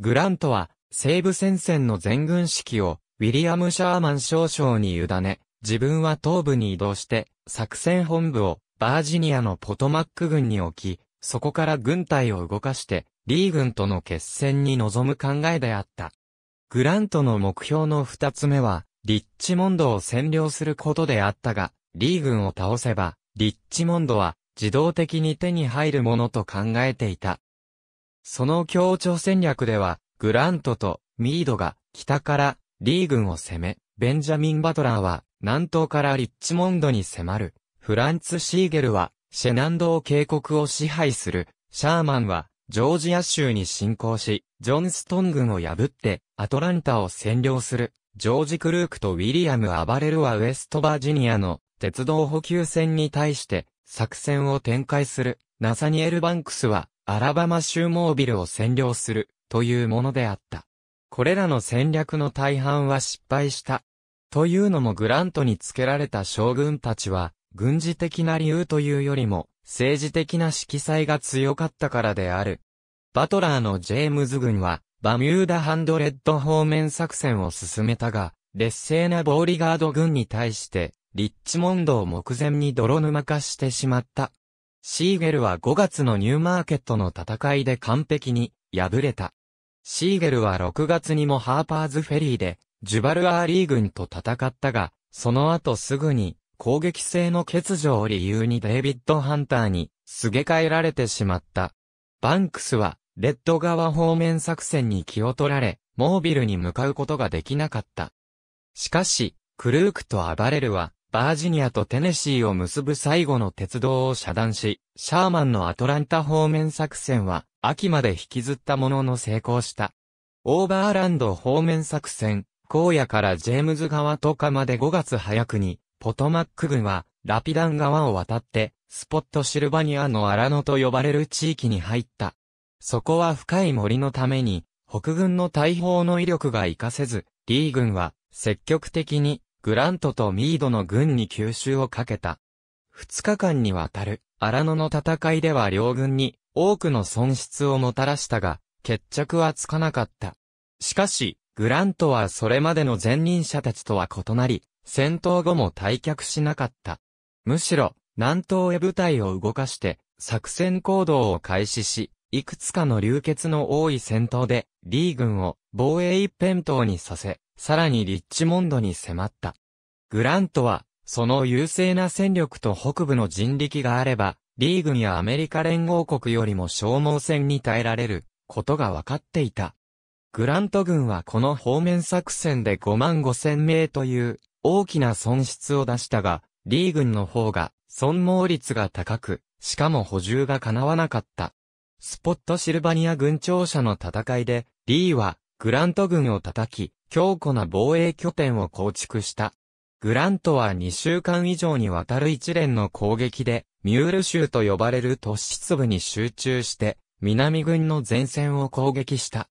グラントは西部戦線の全軍指揮をウィリアム・シャーマン少将に委ね、自分は東部に移動して、作戦本部をバージニアのポトマック軍に置き、そこから軍隊を動かして、リー軍との決戦に臨む考えであった。グラントの目標の二つ目は、リッチモンドを占領することであったが、リー軍を倒せば、リッチモンドは自動的に手に入るものと考えていた。その協調戦略では、グラントとミードが北からリー軍を攻め、ベンジャミン・バトラーは南東からリッチモンドに迫る。フランツ・シーゲルは、シェナンドー渓谷を支配する。シャーマンは、ジョージア州に侵攻し、ジョンストン軍を破って、アトランタを占領する。ジョージ・クルークとウィリアム・アバレルはウェストバージニアの鉄道補給船に対して作戦を展開する。ナサニエル・バンクスはアラバマ州モービルを占領するというものであった。これらの戦略の大半は失敗した。というのもグラントにつけられた将軍たちは、軍事的な理由というよりも、政治的な色彩が強かったからである。バトラーのジェームズ軍は、バミューダハンドレッド方面作戦を進めたが、劣勢なボーリガード軍に対して、リッチモンドを目前に泥沼化してしまった。シーゲルは5月のニューマーケットの戦いで完璧に敗れた。シーゲルは6月にもハーパーズフェリーでジュバルアーリー軍と戦ったが、その後すぐに攻撃性の欠如を理由にデイビッド・ハンターにすげ替えられてしまった。バンクスは、レッド側方面作戦に気を取られ、モービルに向かうことができなかった。しかし、クルークとアバレルは、バージニアとテネシーを結ぶ最後の鉄道を遮断し、シャーマンのアトランタ方面作戦は、秋まで引きずったものの成功した。オーバーランド方面作戦、荒野からジェームズ川とかまで5月早くに、ポトマック軍は、ラピダン川を渡って、スポットシルバニアのアラノと呼ばれる地域に入った。そこは深い森のために、北軍の大砲の威力が活かせず、リー軍は、積極的に、グラントとミードの軍に吸収をかけた。2日間にわたる、アラノの戦いでは両軍に、多くの損失をもたらしたが、決着はつかなかった。しかし、グラントはそれまでの前任者たちとは異なり、戦闘後も退却しなかった。むしろ、南東へ部隊を動かして、作戦行動を開始し、いくつかの流血の多い戦闘で、リー軍を防衛一辺倒にさせ、さらにリッチモンドに迫った。グラントは、その優勢な戦力と北部の人力があれば、リー軍やアメリカ連合国よりも消耗戦に耐えられることが分かっていた。グラント軍はこの方面作戦で5万5千名という大きな損失を出したが、リー軍の方が損耗率が高く、しかも補充が叶わなかった。スポットシルバニア軍庁舎の戦いで、リーはグラント軍を叩き、強固な防衛拠点を構築した。グラントは2週間以上にわたる一連の攻撃で、ミュール州と呼ばれる都市部に集中して、南軍の前線を攻撃した。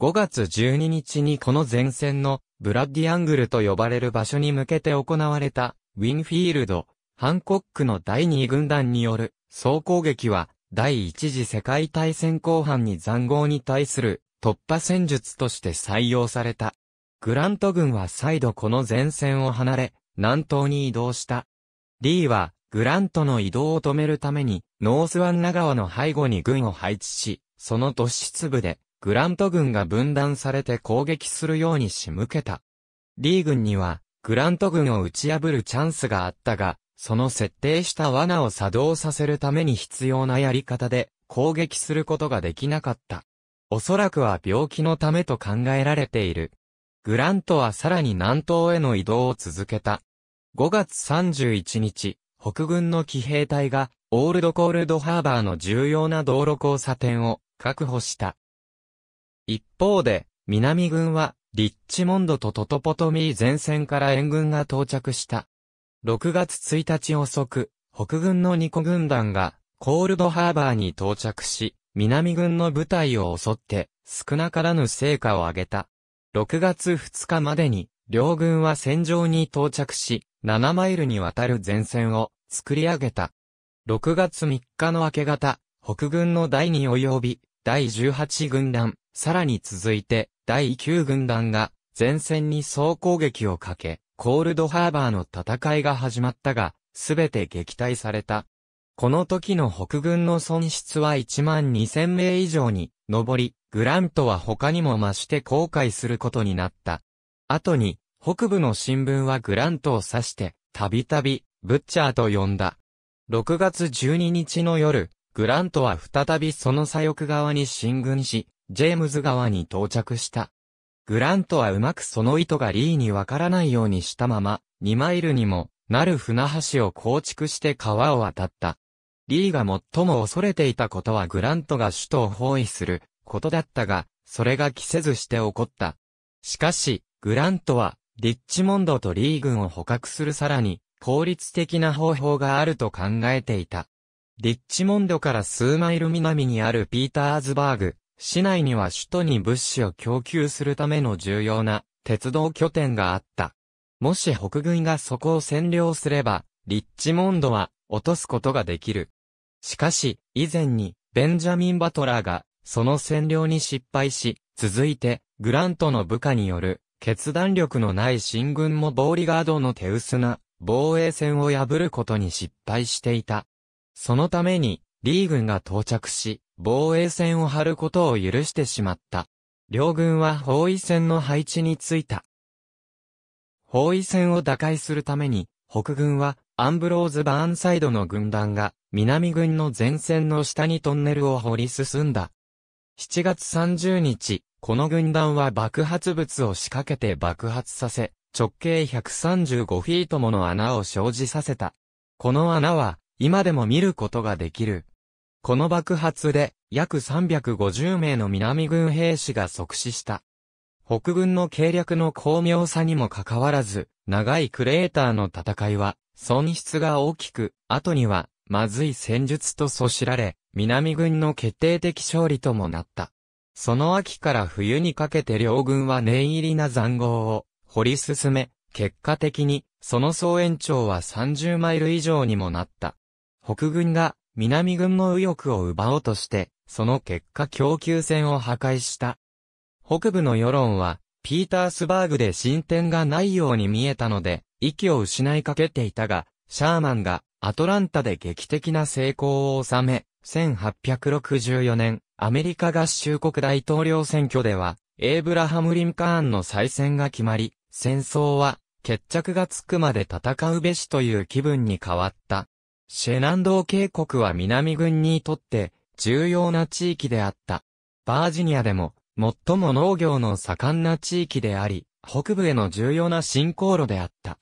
5月12日にこの前線のブラッディアングルと呼ばれる場所に向けて行われたウィンフィールド、ハンコックの第2軍団による総攻撃は第一次世界大戦後半に残壕に対する突破戦術として採用された。グラント軍は再度この前線を離れ、南東に移動した。リーは、グラントの移動を止めるために、ノースワンナ川の背後に軍を配置し、その突出部で、グラント軍が分断されて攻撃するように仕向けた。リー軍には、グラント軍を打ち破るチャンスがあったが、その設定した罠を作動させるために必要なやり方で攻撃することができなかった。おそらくは病気のためと考えられている。グラントはさらに南東への移動を続けた。5月31日、北軍の騎兵隊がオールドコールドハーバーの重要な道路交差点を確保した。一方で、南軍は、リッチモンドとトトポトミー前線から援軍が到着した。6月1日遅く、北軍の2個軍団が、コールドハーバーに到着し、南軍の部隊を襲って、少なからぬ成果を上げた。6月2日までに、両軍は戦場に到着し、7マイルにわたる前線を作り上げた。6月3日の明け方、北軍の第2及び第18軍団、さらに続いて、第9軍団が前線に総攻撃をかけ、コールドハーバーの戦いが始まったが、すべて撃退された。この時の北軍の損失は1万2000名以上に上り、グラントは他にも増して後悔することになった。後に、北部の新聞はグラントを指して、たびたび、ブッチャーと呼んだ。6月12日の夜、グラントは再びその左翼側に進軍し、ジェームズ川に到着した。グラントはうまくその意図がリーにわからないようにしたまま、2マイルにもなる船橋を構築して川を渡った。リーが最も恐れていたことはグラントが首都を包囲することだったが、それが着せずして起こった。しかし、グラントは、リッチモンドとリー軍を捕獲するさらに、効率的な方法があると考えていた。リッチモンドから数マイル南にあるピーターズバーグ市内には首都に物資を供給するための重要な鉄道拠点があった。もし北軍がそこを占領すれば、リッチモンドは落とすことができる。しかし、以前にベンジャミン・バトラーがその占領に失敗し、続いてグラントの部下による決断力のない進軍もボーリガードの手薄な防衛線を破ることに失敗していた。そのために、リー軍が到着し、防衛線を張ることを許してしまった。両軍は包囲線の配置についた。包囲線を打開するために、北軍はアンブローズ・バーンサイドの軍団が南軍の前線の下にトンネルを掘り進んだ。7月30日、この軍団は爆発物を仕掛けて爆発させ、直径135フィートもの穴を生じさせた。この穴は今でも見ることができるこの爆発で約350名の南軍兵士が即死した。北軍の計略の巧妙さにもかかわらず、長いクレーターの戦いは、損失が大きく、後には、まずい戦術とそしられ、南軍の決定的勝利ともなった。その秋から冬にかけて両軍は念入りな残壕を掘り進め、結果的に、その総延長は30マイル以上にもなった。北軍が南軍の右翼を奪おうとして、その結果供給線を破壊した。北部の世論は、ピータースバーグで進展がないように見えたので、息を失いかけていたが、シャーマンがアトランタで劇的な成功を収め、1864年、アメリカ合衆国大統領選挙では、エイブラハム・リンカーンの再選が決まり、戦争は決着がつくまで戦うべしという気分に変わった。シェナンドー渓谷は南軍にとって重要な地域であった。バージニアでも最も農業の盛んな地域であり、北部への重要な進行路であった。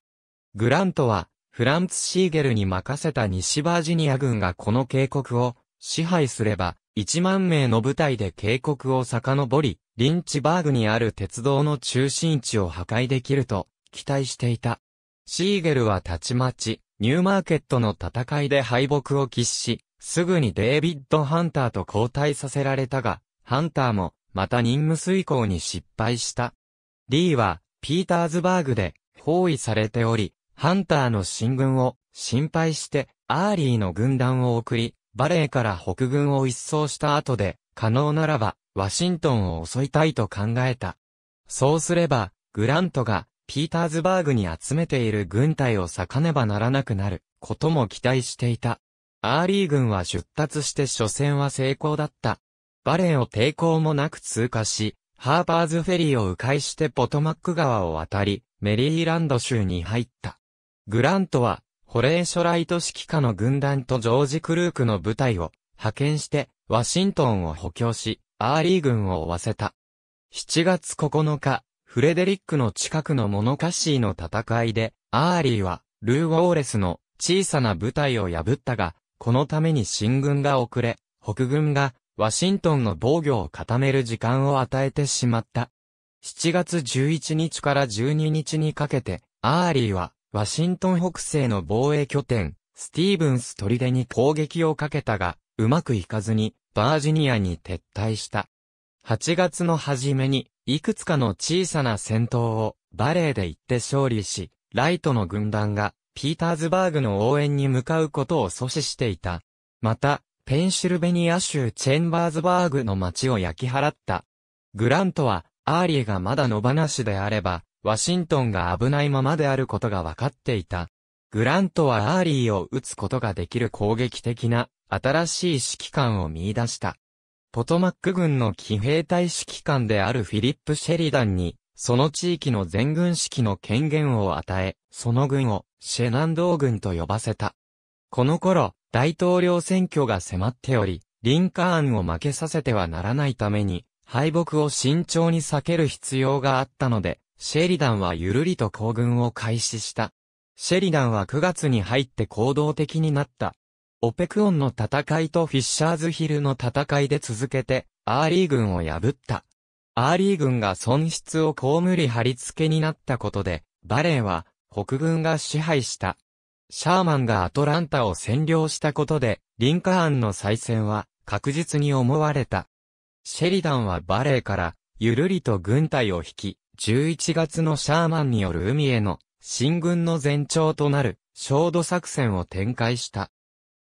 グラントはフランツ・シーゲルに任せた西バージニア軍がこの渓谷を支配すれば、1万名の部隊で渓谷を遡り、リンチバーグにある鉄道の中心地を破壊できると期待していた。シーゲルはたちまち、ニューマーケットの戦いで敗北を喫し、すぐにデイビッド・ハンターと交代させられたが、ハンターも、また任務遂行に失敗した。リーは、ピーターズバーグで、包囲されており、ハンターの進軍を、心配して、アーリーの軍団を送り、バレーから北軍を一掃した後で、可能ならば、ワシントンを襲いたいと考えた。そうすれば、グラントが、ピーターズバーグに集めている軍隊を裂かねばならなくなることも期待していた。アーリー軍は出立して初戦は成功だった。バレンを抵抗もなく通過し、ハーパーズフェリーを迂回してポトマック川を渡り、メリーランド州に入った。グラントは、ホレーショライト指揮下の軍団とジョージ・クルークの部隊を派遣して、ワシントンを補強し、アーリー軍を追わせた。7月9日、フレデリックの近くのモノカシーの戦いで、アーリーは、ルー・ウォーレスの小さな部隊を破ったが、このために進軍が遅れ、北軍が、ワシントンの防御を固める時間を与えてしまった。7月11日から12日にかけて、アーリーは、ワシントン北西の防衛拠点、スティーブンス砦に攻撃をかけたが、うまくいかずに、バージニアに撤退した。8月の初めに、いくつかの小さな戦闘をバレーで行って勝利し、ライトの軍団がピーターズバーグの応援に向かうことを阻止していた。また、ペンシルベニア州チェンバーズバーグの街を焼き払った。グラントは、アーリーがまだ野放しであれば、ワシントンが危ないままであることが分かっていた。グラントはアーリーを撃つことができる攻撃的な新しい指揮官を見出した。ポトマック軍の騎兵隊指揮官であるフィリップ・シェリダンに、その地域の全軍指揮の権限を与え、その軍をシェナンドー軍と呼ばせた。この頃、大統領選挙が迫っており、リンカーンを負けさせてはならないために、敗北を慎重に避ける必要があったので、シェリダンはゆるりと行軍を開始した。シェリダンは9月に入って行動的になった。オペクオンの戦いとフィッシャーズヒルの戦いで続けて、アーリー軍を破った。アーリー軍が損失をこむり貼り付けになったことで、バレーは北軍が支配した。シャーマンがアトランタを占領したことで、リンカーンの再戦は確実に思われた。シェリダンはバレーから、ゆるりと軍隊を引き、11月のシャーマンによる海への進軍の前兆となる、焦土作戦を展開した。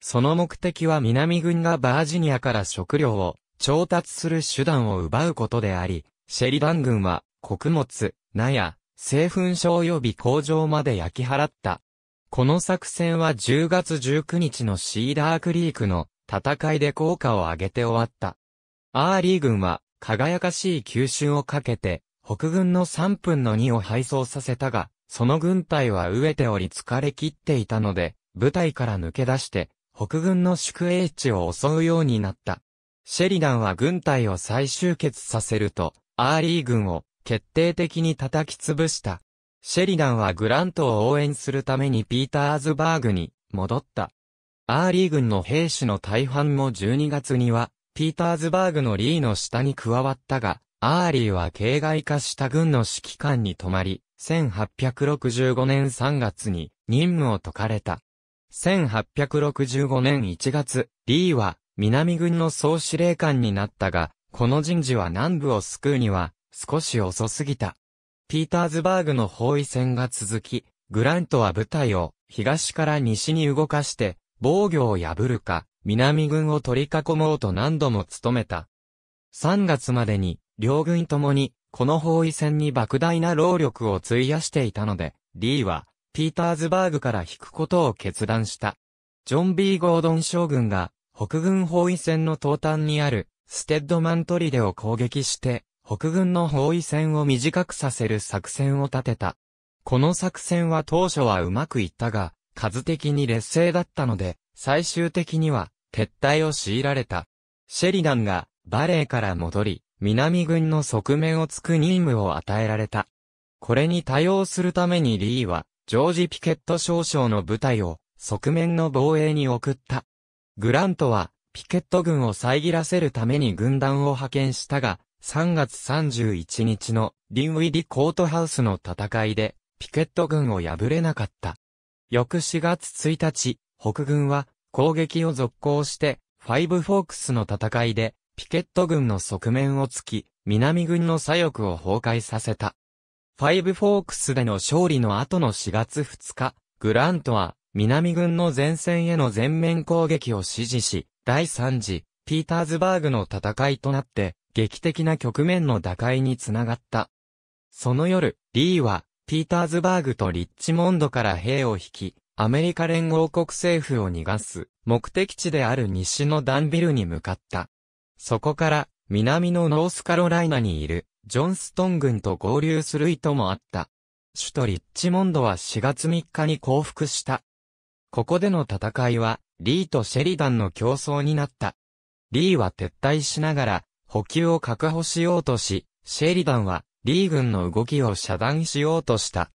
その目的は南軍がバージニアから食料を調達する手段を奪うことであり、シェリダン軍は穀物、納や製粉所及び工場まで焼き払った。この作戦は10月19日のシーダークリークの戦いで効果を上げて終わった。アーリー軍は輝かしい急襲をかけて北軍の3分の2を敗走させたが、その軍隊は飢えており疲れ切っていたので、部隊から抜け出して、北軍の宿営地を襲うようになった。シェリダンは軍隊を再集結させると、アーリー軍を決定的に叩き潰した。シェリダンはグラントを応援するためにピーターズバーグに戻った。アーリー軍の兵士の大半も12月には、ピーターズバーグのリーの下に加わったが、アーリーは形骸化した軍の指揮官に泊まり、1865年3月に任務を解かれた。1865年1月、リーは南軍の総司令官になったが、この人事は南部を救うには少し遅すぎた。ピーターズバーグの包囲戦が続き、グラントは部隊を東から西に動かして防御を破るか、南軍を取り囲もうと何度も努めた。3月までに両軍ともにこの包囲戦に莫大な労力を費やしていたので、リーはピーターズバーグから引くことを決断した。ジョン・ B・ ゴードン将軍が、北軍包囲戦の東端にある、ステッドマントリデを攻撃して、北軍の包囲戦を短くさせる作戦を立てた。この作戦は当初はうまくいったが、数的に劣勢だったので、最終的には、撤退を強いられた。シェリダンが、バレーから戻り、南軍の側面をつく任務を与えられた。これに対応するためにリーは、ジョージ・ピケット少将の部隊を側面の防衛に送った。グラントは、ピケット軍を遮らせるために軍団を派遣したが、3月31日のリンウィディ・コートハウスの戦いで、ピケット軍を破れなかった。翌4月1日、北軍は攻撃を続行して、ファイブフォークスの戦いで、ピケット軍の側面を突き、南軍の左翼を崩壊させた。ファイブフォークスでの勝利の後の4月2日、グラントは、南軍の前線への全面攻撃を指示し、第3次、ピーターズバーグの戦いとなって、劇的な局面の打開につながった。その夜、リーは、ピーターズバーグとリッチモンドから兵を引き、アメリカ連合国政府を逃がす、目的地である西のダンビルに向かった。そこから、南のノースカロライナにいる、ジョンストン軍と合流する意図もあった。首都リッチモンドは4月3日に降伏した。ここでの戦いは、リーとシェリダンの競争になった。リーは撤退しながら、補給を確保しようとし、シェリダンは、リー軍の動きを遮断しようとした。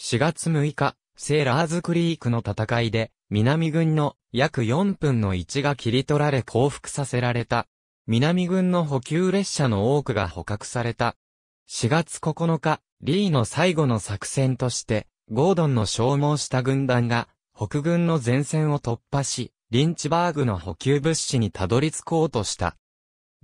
4月6日、セーラーズクリークの戦いで、南軍の約4分の1が切り取られ降伏させられた。南軍の補給列車の多くが捕獲された。4月9日、リーの最後の作戦として、ゴードンの消耗した軍団が、北軍の前線を突破し、リンチバーグの補給物資にたどり着こうとした。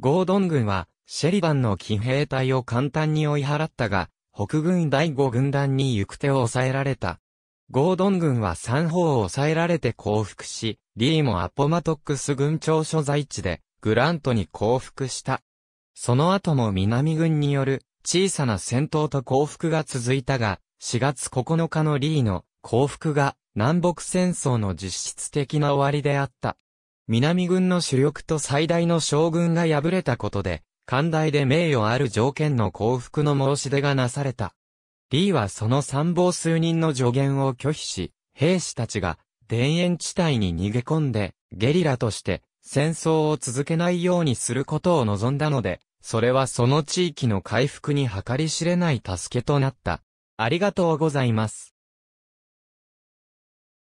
ゴードン軍は、シェリバンの騎兵隊を簡単に追い払ったが、北軍第5軍団に行く手を抑えられた。ゴードン軍は3方を抑えられて降伏し、リーもアポマトックス軍庁所在地でグラントに降伏した。その後も南軍による小さな戦闘と降伏が続いたが、4月9日のリーの降伏が南北戦争の実質的な終わりであった。南軍の主力と最大の将軍が敗れたことで、寛大で名誉ある条件の降伏の申し出がなされた。リーはその参謀数人の助言を拒否し、兵士たちが田園地帯に逃げ込んで、ゲリラとして戦争を続けないようにすることを望んだので、それはその地域の回復に計り知れない助けとなった。ありがとうございます。